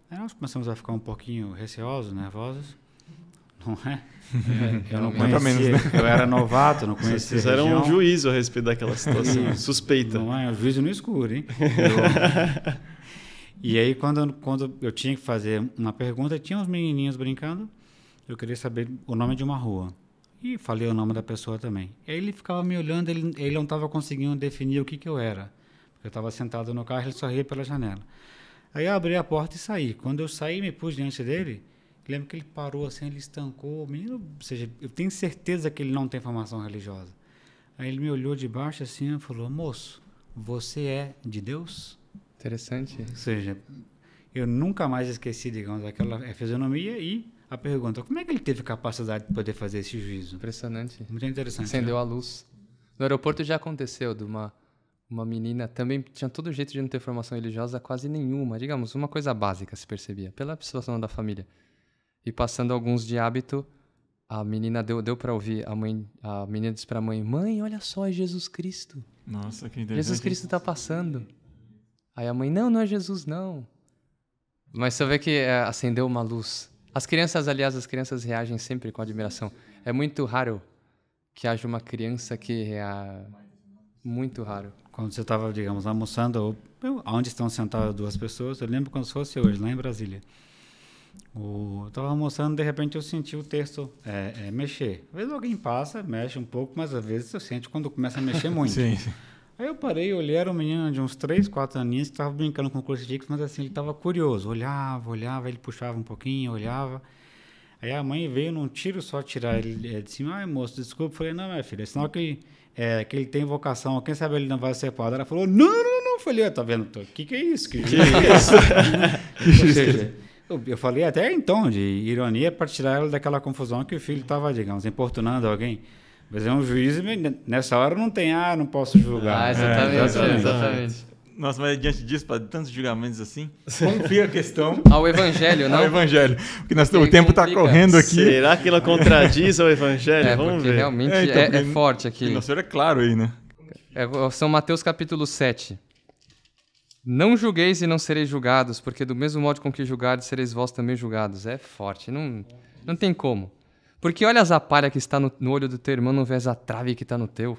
Aí nós começamos a ficar um pouquinho receosos, nervosos. Não é? é eu não conhecia, menos, né? eu era novato, não conhecia Vocês eram um juízo a respeito daquela situação, suspeita. Não é, um juízo no escuro, hein? Eu... e aí, quando, quando eu tinha que fazer uma pergunta, tinha uns menininhos brincando, eu queria saber o nome de uma rua. E falei o nome da pessoa também. aí ele ficava me olhando, ele, ele não estava conseguindo definir o que, que eu era. Porque eu estava sentado no carro, ele sorria pela janela. Aí eu abri a porta e saí. Quando eu saí me pus diante dele, lembro que ele parou assim, ele estancou. Menino, ou seja, eu tenho certeza que ele não tem formação religiosa. Aí ele me olhou de baixo assim e falou: Moço, você é de Deus? Interessante. Ou seja, eu nunca mais esqueci, digamos, aquela é fisionomia e a pergunta: como é que ele teve capacidade de poder fazer esse juízo? Impressionante. Muito interessante. Acendeu né? a luz. No aeroporto já aconteceu de uma, uma menina, também tinha todo jeito de não ter formação religiosa, quase nenhuma, digamos, uma coisa básica se percebia, pela situação da família. E passando alguns de hábito, a menina deu, deu para ouvir, a mãe, a menina disse para a mãe: "Mãe, olha só, é Jesus Cristo". Nossa, que interessante. Jesus Cristo está passando. Aí a mãe: "Não, não é Jesus não". Mas você vê que é, acendeu uma luz. As crianças, aliás, as crianças reagem sempre com admiração. É muito raro que haja uma criança que rea... muito raro. Quando você estava, digamos, almoçando, ou onde estão sentadas duas pessoas, eu lembro quando fosse hoje, lá em Brasília. O, eu estava almoçando, de repente eu senti o texto é, é, mexer. Às vezes alguém passa, mexe um pouco, mas às vezes eu sente quando começa a mexer muito. sim, sim. Aí eu parei, olhei, era um menino de uns 3, 4 aninhos que estava brincando com o crucifixo, mas assim, ele estava curioso, olhava, olhava, ele puxava um pouquinho, olhava. Aí a mãe veio num tiro só tirar ele é, de cima, ai moço, desculpa. falei, não, minha filha, é sinal que, é, que ele tem vocação, quem sabe ele não vai ser padre. Ela falou, não, não, não. Eu falei, ah, tá vendo, o que, que é isso? Que, que é isso? Ou seja, eu, eu falei até em então tom de ironia para tirar ela daquela confusão que o filho estava, digamos, importunando alguém. Mas é um juiz, nessa hora não tem, ah, não posso julgar. Ah, é, exatamente, é, exatamente. exatamente. Nossa, mas diante disso, para tantos julgamentos assim, confia a questão? Ao evangelho, não? Ao evangelho. Porque nós, o tempo está correndo aqui. Será que ela contradiz ao evangelho? É, Vamos ver. realmente é, então, é, é forte aqui. Nosso é claro aí, né? É, São Mateus capítulo 7. Não julgueis e não sereis julgados, porque do mesmo modo com que julgardes, sereis vós também julgados. É forte, não, não tem como. Porque olha a palha que está no, no olho do teu irmão, não vês a trave que está no teu.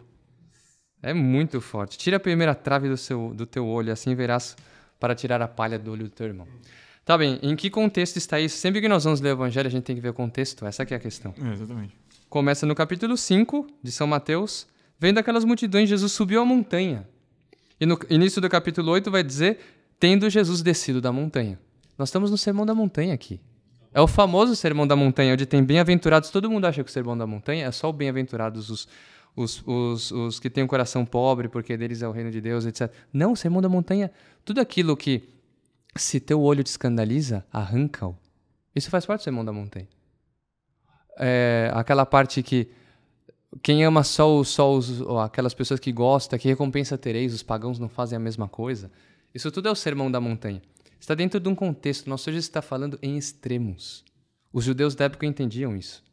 É muito forte. Tira a primeira trave do, seu, do teu olho, assim verás para tirar a palha do olho do teu irmão. Tá bem, em que contexto está isso? Sempre que nós vamos ler o Evangelho, a gente tem que ver o contexto. Essa é a questão. É, exatamente. Começa no capítulo 5 de São Mateus. Vendo aquelas multidões, Jesus subiu a montanha. E no início do capítulo 8 vai dizer, tendo Jesus descido da montanha. Nós estamos no Sermão da Montanha aqui. É o famoso Sermão da Montanha, onde tem bem-aventurados. Todo mundo acha que o Sermão da Montanha é só o bem-aventurados, os, os, os, os que têm o um coração pobre, porque deles é o reino de Deus, etc. Não, o Sermão da Montanha, tudo aquilo que se teu olho te escandaliza, arranca-o. Isso faz parte do Sermão da Montanha. É aquela parte que quem ama só, só os, aquelas pessoas que gostam, que recompensa tereis, os pagãos não fazem a mesma coisa. Isso tudo é o Sermão da Montanha está dentro de um contexto. Nosso hoje está falando em extremos. Os judeus da época entendiam isso.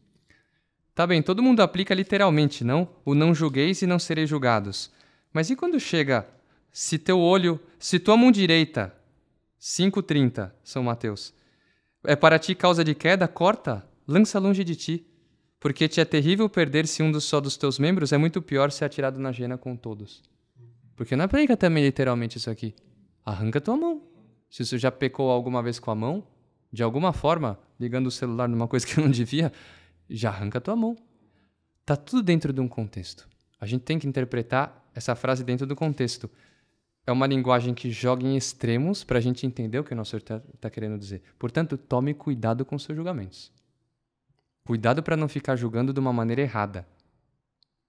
Tá bem, todo mundo aplica literalmente, não? O não julgueis e não sereis julgados. Mas e quando chega, se teu olho, se tua mão direita, 5,30, São Mateus, é para ti causa de queda, corta, lança longe de ti, porque te é terrível perder se um dos só dos teus membros é muito pior ser atirado na jena com todos. Porque não aplica é é também literalmente isso aqui. Arranca tua mão, se você já pecou alguma vez com a mão, de alguma forma, ligando o celular numa coisa que não devia, já arranca a tua mão. Tá tudo dentro de um contexto. A gente tem que interpretar essa frase dentro do contexto. É uma linguagem que joga em extremos para a gente entender o que o nosso está tá querendo dizer. Portanto, tome cuidado com seus julgamentos. Cuidado para não ficar julgando de uma maneira errada.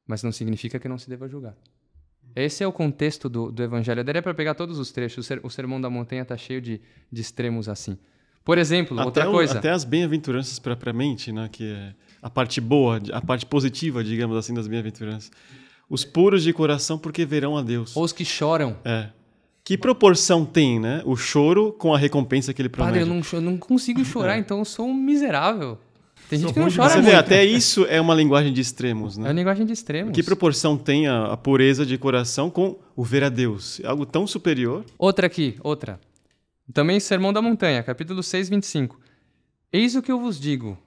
Mas não significa que não se deva julgar. Esse é o contexto do, do evangelho. Daria para pegar todos os trechos. O, ser, o Sermão da Montanha está cheio de, de extremos assim. Por exemplo, até outra o, coisa. Até as bem-aventuranças propriamente, né, que é a parte boa, a parte positiva, digamos assim, das bem-aventuranças. Os puros de coração, porque verão a Deus. Ou os que choram. É. Que proporção tem, né? O choro com a recompensa que ele promete. Padre, eu não, eu não consigo chorar, é. então eu sou um miserável. Tem gente que não chora Você muito. Vê, até isso é uma linguagem de extremos, né? É uma linguagem de extremos. Que proporção tem a, a pureza de coração com o ver a Deus? É algo tão superior. Outra aqui, outra. Também Sermão da Montanha, capítulo 6, 25. Eis o que eu vos digo: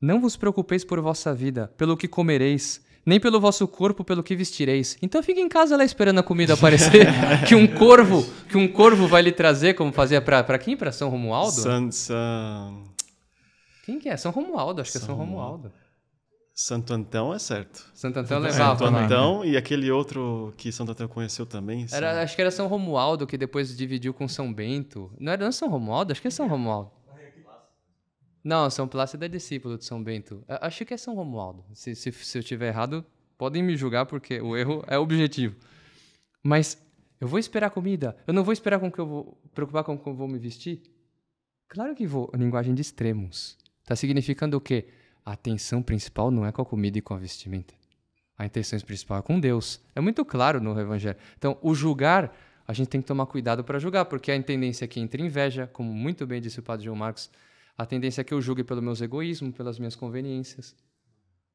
Não vos preocupeis por vossa vida, pelo que comereis, nem pelo vosso corpo, pelo que vestireis. Então fique em casa lá esperando a comida aparecer, que um corvo, que um corvo vai lhe trazer, como fazia para quem? Para São Romualdo? San, san... Quem que é? São Romualdo, acho que é São é São Romualdo. Santo Antão é certo. Santo Antão é, levava. Santo né? Antão e aquele outro que Santo Antão conheceu também. Era, acho que era São Romualdo, que depois dividiu com São Bento. Não era não São Romualdo? Acho que é São Romualdo. Não, São Plácido é discípulo de São Bento. Acho que é São Romualdo. Se, se, se eu tiver errado, podem me julgar, porque o erro é objetivo. Mas eu vou esperar comida. Eu não vou esperar com que eu vou preocupar com como vou me vestir. Claro que vou. Linguagem de extremos. Está significando o quê? A atenção principal não é com a comida e com a vestimenta. A intenção principal é com Deus. É muito claro no Evangelho. Então, o julgar, a gente tem que tomar cuidado para julgar, porque a tendência é que entre inveja, como muito bem disse o padre João Marcos, a tendência é que eu julgue pelos meus egoísmos, pelas minhas conveniências.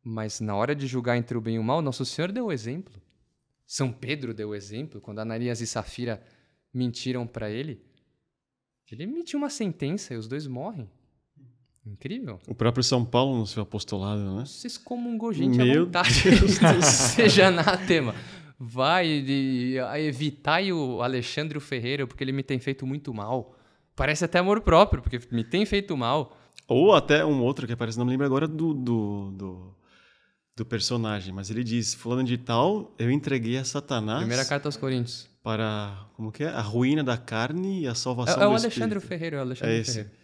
Mas na hora de julgar entre o bem e o mal, Nosso Senhor deu o exemplo. São Pedro deu o exemplo, quando Ananias e Safira mentiram para ele. Ele emitiu uma sentença e os dois morrem. Incrível. O próprio São Paulo no seu apostolado, né? vocês excomungou gente Meu à vontade. Seja tema Vai de, evitai o Alexandre Ferreira, porque ele me tem feito muito mal. Parece até amor próprio, porque me tem feito mal. Ou até um outro que aparece, não me lembro agora do, do, do, do personagem, mas ele diz: Fulano de Tal, eu entreguei a Satanás. Primeira carta aos Coríntios. Para, como que é? A ruína da carne e a salvação é, é do É o Alexandre Ferreira, é o Alexandre é Ferreira.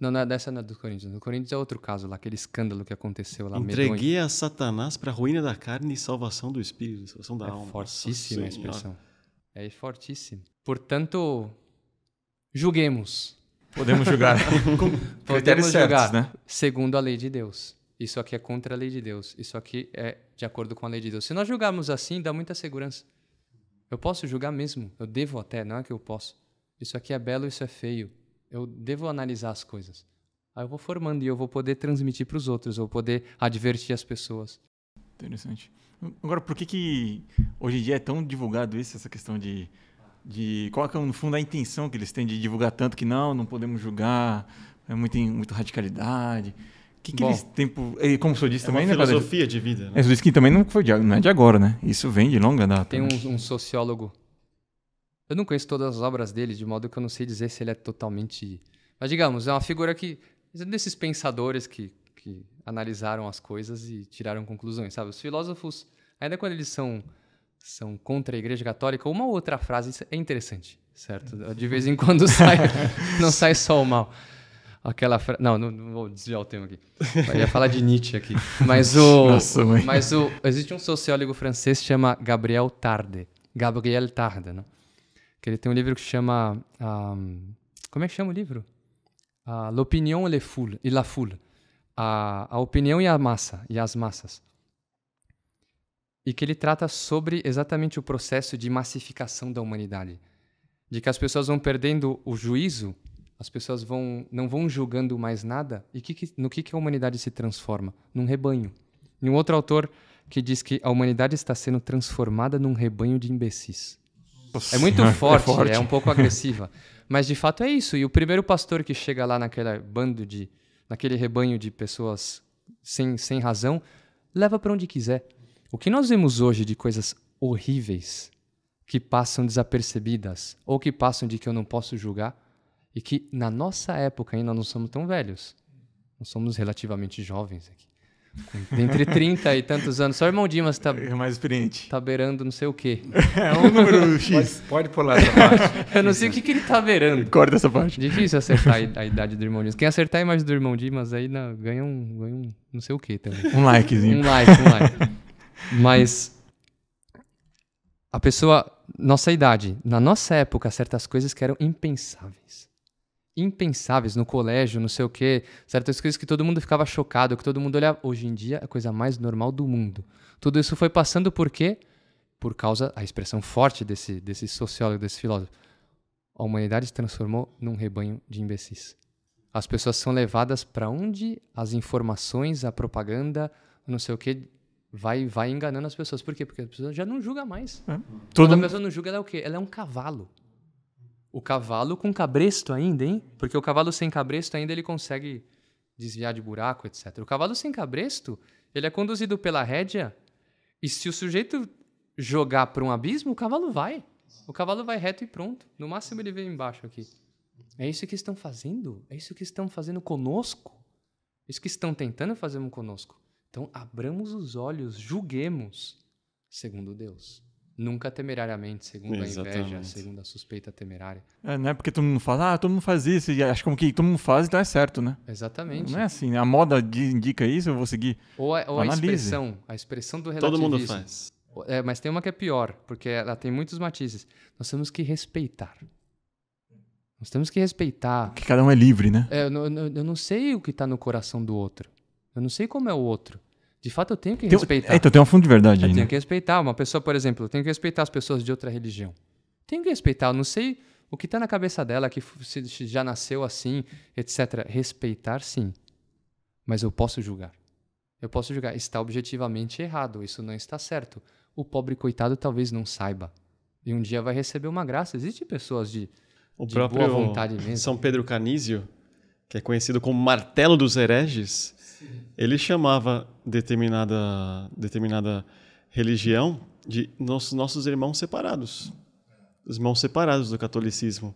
Não, não, é dessa não é do Corinthians. No Corinthians é outro caso lá, aquele escândalo que aconteceu lá. Entreguei medonho. a Satanás para a ruína da carne e salvação do espírito, salvação da é alma. Fortíssima Nossa, a expressão. É fortíssima. Portanto, julguemos. Podemos julgar. Podemos certos, julgar, né? segundo a lei de Deus. Isso aqui é contra a lei de Deus. Isso aqui é de acordo com a lei de Deus. Se nós julgarmos assim, dá muita segurança. Eu posso julgar mesmo. Eu devo até, não é que eu posso. Isso aqui é belo, isso é feio eu devo analisar as coisas. Aí eu vou formando e eu vou poder transmitir para os outros, eu vou poder advertir as pessoas. Interessante. Agora, por que, que hoje em dia é tão divulgado isso, essa questão de. de qual é, no fundo, a intenção que eles têm de divulgar tanto que não, não podemos julgar, é muito, muito radicalidade. O que, que Bom, eles têm por... Como o senhor disse é também, uma né? filosofia de vida. Né? É, isso que também não, foi de, não é de agora, né? Isso vem de longa data. Tem um, né? um, sociólogo eu não conheço todas as obras dele, de modo que eu não sei dizer se ele é totalmente. Mas, digamos, é uma figura que. desses pensadores que, que analisaram as coisas e tiraram conclusões, sabe? Os filósofos, ainda quando eles são, são contra a Igreja Católica, uma ou outra frase é interessante, certo? De vez em quando sai. não sai só o mal aquela fra... não, não, não, vou desviar o tema aqui. Eu ia falar de Nietzsche aqui. Mas o Nossa, mas o existe um sociólogo francês que chama Gabriel Tarde, Gabriel Tarde, né? que ele tem um livro que chama. Um, ah, como é que chama o livro? Uh, L'opinion et, foule, la foule. A, a opinião e a massa, e as massas. E que ele trata sobre exatamente o processo de massificação da humanidade. De que as pessoas vão perdendo o juízo, as pessoas vão não vão julgando mais nada. E que, que, no que, que a humanidade se transforma? Num rebanho. E um outro autor que diz que a humanidade está sendo transformada num rebanho de imbecis. É muito é forte, é, forte. é um pouco agressiva. Mas de fato é isso. E o primeiro pastor que chega lá naquela bando de, naquele rebanho de pessoas sem, sem razão, leva para onde quiser. O que nós vemos hoje de coisas horríveis que passam desapercebidas ou que passam de que eu não posso julgar e que na nossa época ainda não somos tão velhos. Nós somos relativamente jovens aqui. Entre 30 e tantos anos. Só o irmão Dimas tá. É mais experiente. Tá beirando não sei o quê. É um número X. Pode, pode pular essa parte. Eu não sei o que, que ele tá beirando. Corta essa parte. Difícil acertar a idade do irmão Dimas. Quem acertar a imagem do irmão Dimas aí ganha, um, ganha um não sei o quê também. Um likezinho. Um like, um like. Mas. A pessoa. Nossa idade. Na nossa época, certas coisas que eram impensáveis impensáveis no colégio, não sei o quê, certas coisas que todo mundo ficava chocado, que todo mundo olhava. Hoje em dia é a coisa mais normal do mundo. Tudo isso foi passando por quê? Por causa, a expressão forte desse, desse sociólogo, desse filósofo, a humanidade se transformou num rebanho de imbecis. As pessoas são levadas para onde as informações, a propaganda, não sei o quê, vai vai enganando as pessoas. Por quê? Porque a pessoa já não julga mais. É. Todo Quando a pessoa não julga, ela é o quê? Ela é um cavalo. O cavalo com cabresto ainda, hein? Porque o cavalo sem cabresto ainda ele consegue desviar de buraco, etc. O cavalo sem cabresto, ele é conduzido pela rédea e se o sujeito jogar para um abismo, o cavalo vai. O cavalo vai reto e pronto. No máximo ele vem embaixo aqui. É isso que estão fazendo? É isso que estão fazendo conosco? É isso que estão tentando fazer conosco? Então abramos os olhos, julguemos segundo Deus. Nunca temerariamente, segundo Exatamente. a inveja, segundo a suspeita temerária. É, não é porque todo mundo fala, ah, todo mundo faz isso, e acho como que todo mundo faz, então é certo, né? Exatamente. Não é assim, né? a moda indica isso, eu vou seguir. Ou, a, ou a expressão, a expressão do relativismo. Todo mundo faz. É, mas tem uma que é pior, porque ela tem muitos matizes. Nós temos que respeitar. Nós temos que respeitar. Que cada um é livre, né? É, eu, eu, eu não sei o que está no coração do outro. Eu não sei como é o outro de fato eu tenho que respeitar. então tem um fundo de verdade. Eu aí, tenho né? que respeitar. Uma pessoa, por exemplo, eu tenho que respeitar as pessoas de outra religião. Tenho que respeitar. Eu não sei o que está na cabeça dela, que já nasceu assim, etc. Respeitar, sim. Mas eu posso julgar. Eu posso julgar. Está objetivamente errado. Isso não está certo. O pobre coitado talvez não saiba. E um dia vai receber uma graça. Existem pessoas de, o de boa vontade mesmo. São Pedro Canísio, que é conhecido como Martelo dos Hereges, ele chamava determinada, determinada religião de nossos, nossos irmãos separados. Os irmãos separados do catolicismo.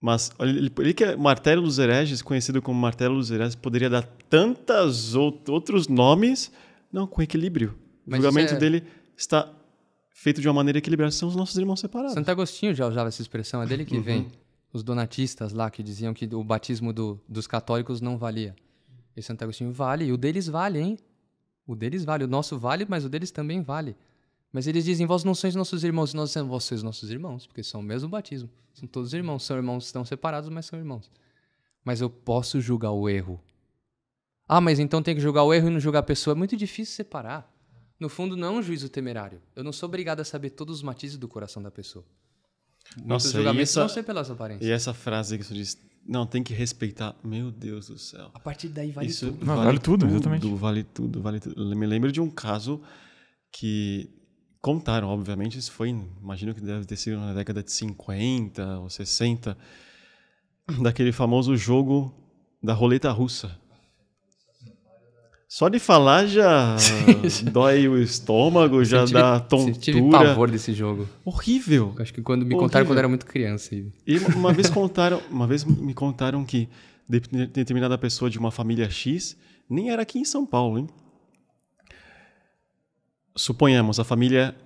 Mas ele, ele que é Martelo dos Hereges, conhecido como Martelo dos Hereges, poderia dar tantos outros nomes, não, com equilíbrio. Mas o julgamento é... dele está feito de uma maneira equilibrada. São os nossos irmãos separados. Santo Agostinho já usava essa expressão, é dele que uhum. vem os donatistas lá que diziam que o batismo do, dos católicos não valia. Esse Santo Agostinho vale, e o deles vale, hein? O deles vale, o nosso vale, mas o deles também vale. Mas eles dizem, vós não sois nossos irmãos, e nós somos vós sois nossos irmãos, porque são o mesmo batismo. São todos irmãos, são irmãos, estão separados, mas são irmãos. Mas eu posso julgar o erro. Ah, mas então tem que julgar o erro e não julgar a pessoa. É muito difícil separar. No fundo, não é um juízo temerário. Eu não sou obrigado a saber todos os matizes do coração da pessoa. Nossa, Muitos julgamentos essa, não sei pelas aparências. E essa frase que você disse não, tem que respeitar. Meu Deus do céu. A partir daí vale Isso tudo. Não, vale, vale tudo, tudo, exatamente. Vale tudo, vale tudo. me lembro de um caso que contaram, obviamente, isso foi, imagino que deve ter sido na década de 50 ou 60, daquele famoso jogo da roleta russa. Só de falar já dói o estômago, já tive, dá tontura. Tive pavor desse jogo. Horrível. Acho que quando me Horrível. contaram quando eu era muito criança. E uma vez contaram, uma vez me contaram que determinada pessoa de uma família X nem era aqui em São Paulo, hein? Suponhamos a família,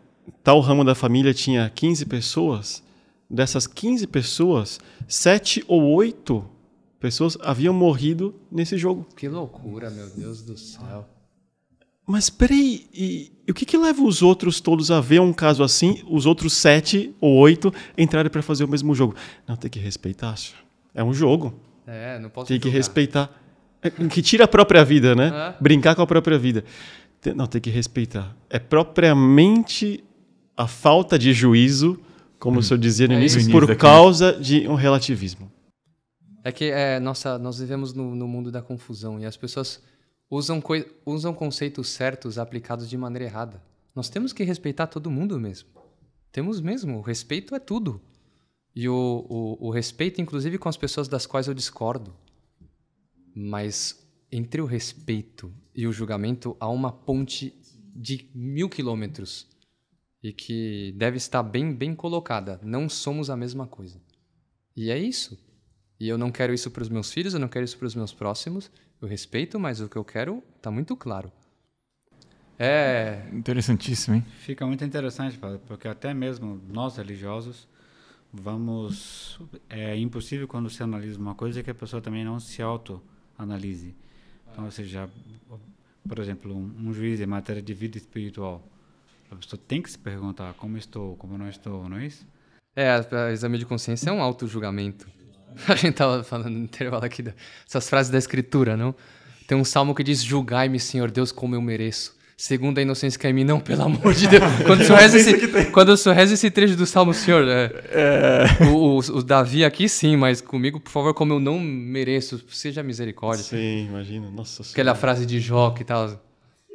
tal ramo da família tinha 15 pessoas, dessas 15 pessoas, 7 ou 8 pessoas haviam morrido nesse jogo. Que loucura, meu Deus do céu. Mas peraí, e, e o que, que leva os outros todos a ver um caso assim, os outros sete ou oito entrarem para fazer o mesmo jogo? Não, tem que respeitar, é um jogo. É, não posso Tem que jogar. respeitar. É, que tira a própria vida, né? É. Brincar com a própria vida. Não, tem que respeitar. É propriamente a falta de juízo, como hum. o senhor dizia no é início, por é causa de um relativismo. É que, é, nossa, nós vivemos no, no mundo da confusão e as pessoas usam, usam conceitos certos aplicados de maneira errada. Nós temos que respeitar todo mundo mesmo. Temos mesmo. O respeito é tudo. E o, o, o respeito, inclusive, com as pessoas das quais eu discordo. Mas entre o respeito e o julgamento há uma ponte de mil quilômetros e que deve estar bem, bem colocada. Não somos a mesma coisa. E é isso. E eu não quero isso para os meus filhos, eu não quero isso para os meus próximos. Eu respeito, mas o que eu quero está muito claro. É. Interessantíssimo, hein? Fica muito interessante, padre, porque até mesmo nós religiosos vamos. É impossível quando se analisa uma coisa que a pessoa também não se analise Então, ou seja, por exemplo, um, um juiz em matéria de vida espiritual, a pessoa tem que se perguntar como estou, como não estou, não é isso? É, o exame de consciência é um auto-julgamento. A gente tava falando no intervalo aqui dessas frases da escritura, não? Tem um salmo que diz: Julgai-me, Senhor Deus, como eu mereço. Segundo a inocência que é em mim, não, pelo amor de Deus. É quando o senhor reza esse, trecho do salmo, senhor. É, é... O, o, o, Davi aqui sim, mas comigo, por favor, como eu não mereço, seja misericórdia. Sim, imagina. Nossa Senhora. Aquela frase de Jó que tal. Tá,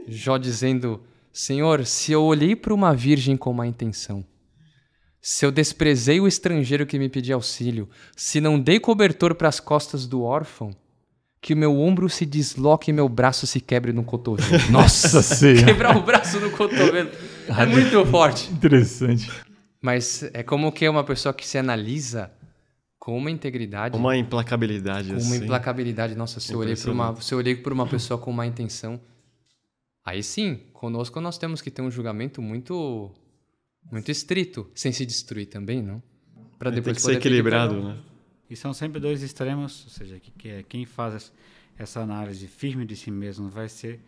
Jó dizendo: Senhor, se eu olhei para uma virgem com má intenção se eu desprezei o estrangeiro que me pedia auxílio, se não dei cobertor para as costas do órfão, que o meu ombro se desloque e meu braço se quebre no cotovelo. Nossa senhora! Quebrar o braço no cotovelo é muito forte. Interessante. Mas é como que uma pessoa que se analisa com uma integridade. Uma implacabilidade, com assim. Uma implacabilidade. Nossa, se eu, olhei por uma, uma pessoa com má intenção, aí sim, conosco nós temos que ter um julgamento muito muito estrito, sem se destruir também, não? Para depois tem que ser equilibrado, né? E são sempre dois extremos, ou seja, que, que é quem faz essa análise firme de si mesmo vai ser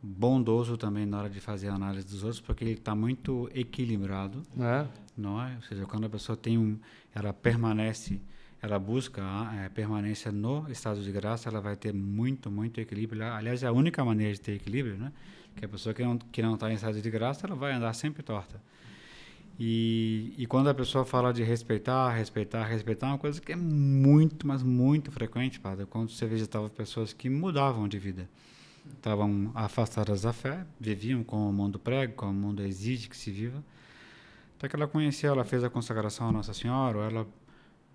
bondoso também na hora de fazer a análise dos outros, porque ele está muito equilibrado, é. não é? Ou seja, quando a pessoa tem um, ela permanece, ela busca a, a é, permanência no estado de graça, ela vai ter muito, muito equilíbrio. Aliás, é a única maneira de ter equilíbrio, né? Que a pessoa que não que não está em estado de graça, ela vai andar sempre torta. E, e quando a pessoa fala de respeitar, respeitar, respeitar, é uma coisa que é muito, mas muito frequente, padre, quando você visitava pessoas que mudavam de vida. Estavam afastadas da fé, viviam com o mundo prego, com o mundo exige que se viva. Até que ela conheceu, ela fez a consagração à Nossa Senhora, ou ela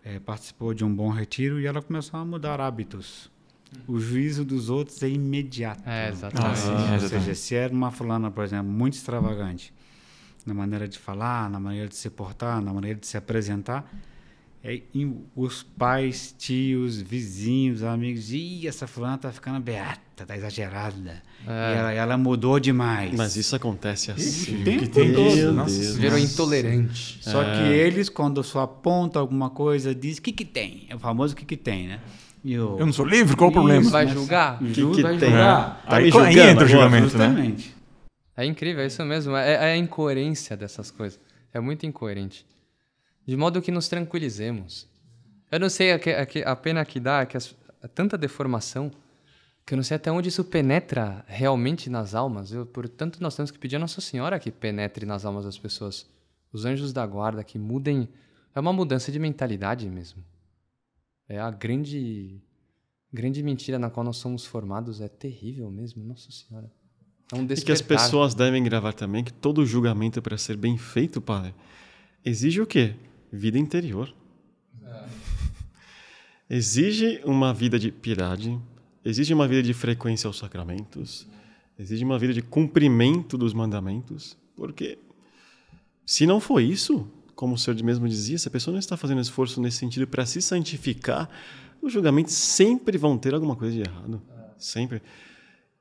é, participou de um bom retiro e ela começou a mudar hábitos. O juízo dos outros é imediato. É, exatamente. Ah, é, exatamente. Ou seja, se era uma fulana, por exemplo, muito extravagante, na maneira de falar, na maneira de se portar, na maneira de se apresentar. É, os pais, tios, vizinhos, amigos, e essa fulana tá ficando beata, tá exagerada. É. Ela, ela, mudou demais. Mas isso acontece assim. O que todo. Nossa, Deus, virou nossa. intolerante. Só que é. eles, quando só aponta alguma coisa, diz o que que tem? É o famoso o que que tem, né? Eu, eu não sou livre? Qual o problema? Vai julgar? Que, que, que tem? Julgar. Tá aí, julgando, aí entra o julgamento, né? Justamente. É incrível, é isso mesmo. É, é a incoerência dessas coisas. É muito incoerente. De modo que nos tranquilizemos. Eu não sei, a, a, a pena que dá é que as, é tanta deformação que eu não sei até onde isso penetra realmente nas almas. Eu, portanto, nós temos que pedir a Nossa Senhora que penetre nas almas das pessoas. Os anjos da guarda que mudem. É uma mudança de mentalidade mesmo. É a grande grande mentira na qual nós somos formados é terrível mesmo, Nossa Senhora. É um despertar. E que as pessoas devem gravar também que todo julgamento para ser bem feito, Padre, exige o quê? Vida interior. É. Exige uma vida de piedade, exige uma vida de frequência aos sacramentos, exige uma vida de cumprimento dos mandamentos, porque se não for isso, como o senhor mesmo dizia, se a pessoa não está fazendo esforço nesse sentido para se santificar, os julgamentos sempre vão ter alguma coisa de errado. É. Sempre.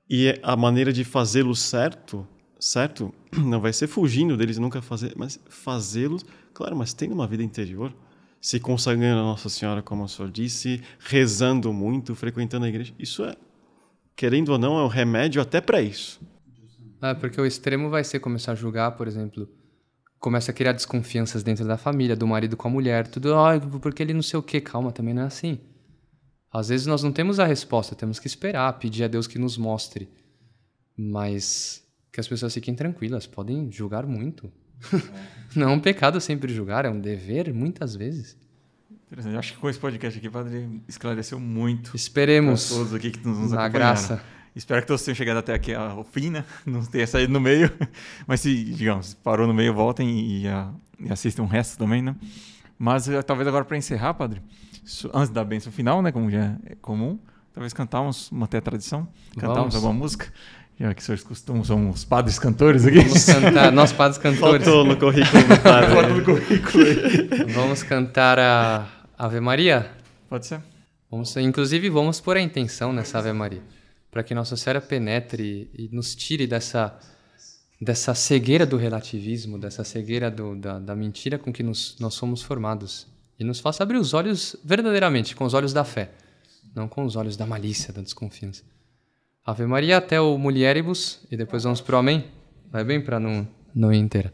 E a maneira de fazê-lo certo, certo? Não vai ser fugindo deles, nunca fazer, mas fazê-los, claro, mas tendo uma vida interior, se consagrando a Nossa Senhora, como o senhor disse, rezando muito, frequentando a igreja. Isso é, querendo ou não, é um remédio até para isso. É, porque o extremo vai ser começar a julgar, por exemplo, começa a criar desconfianças dentro da família, do marido com a mulher, tudo, ah, porque ele não sei o quê, calma, também não é assim. Às vezes nós não temos a resposta, temos que esperar, pedir a Deus que nos mostre. Mas que as pessoas fiquem tranquilas, podem julgar muito. não é um pecado sempre julgar, é um dever, muitas vezes. Interessante. Acho que com esse podcast aqui, Padre, esclareceu muito. Esperemos. todos aqui que nos acompanharam. Na graça. Espero que todos tenham chegado até aqui ao fim, né? Não tenha saído no meio. Mas se, digamos, parou no meio, voltem e, e ah, assistam o resto também, né? Mas eh, talvez agora para encerrar, Padre, antes da benção final, né? Como já é comum. Talvez cantar uma até tradição, cantarmos alguma música. Já que vocês costumam, são os padres cantores aqui. Vamos cantar, nós padres cantores. Faltou no currículo do padre. Faltou no currículo. Vamos cantar a Ave Maria? Pode ser. Vamos, inclusive, vamos pôr a intenção nessa Ave Maria. Para que Nossa Senhora penetre e nos tire dessa, dessa cegueira do relativismo, dessa cegueira do, da, da mentira com que nos, nós somos formados e nos faça abrir os olhos verdadeiramente, com os olhos da fé, não com os olhos da malícia, da desconfiança. Ave Maria até o Mulieribus e depois vamos pro Amém. Vai bem para não não ir inteira.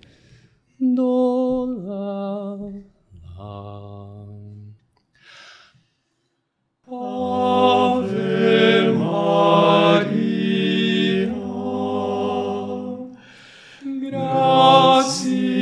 Ave Maria, gracia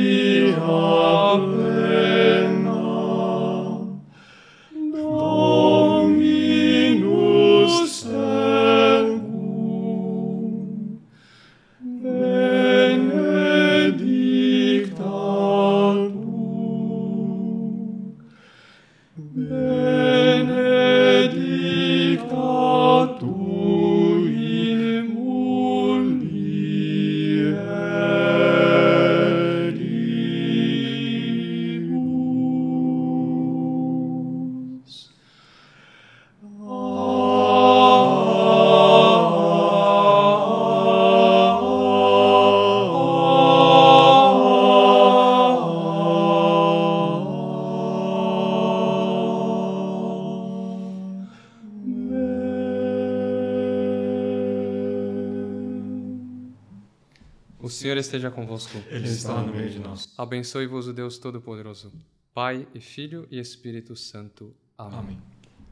convosco. Ele está no meio de nós. Abençoe-vos o Deus Todo-Poderoso, Pai e Filho e Espírito Santo. Amém. Amém.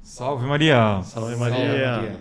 Salve Maria! Salve Maria! Salve Maria.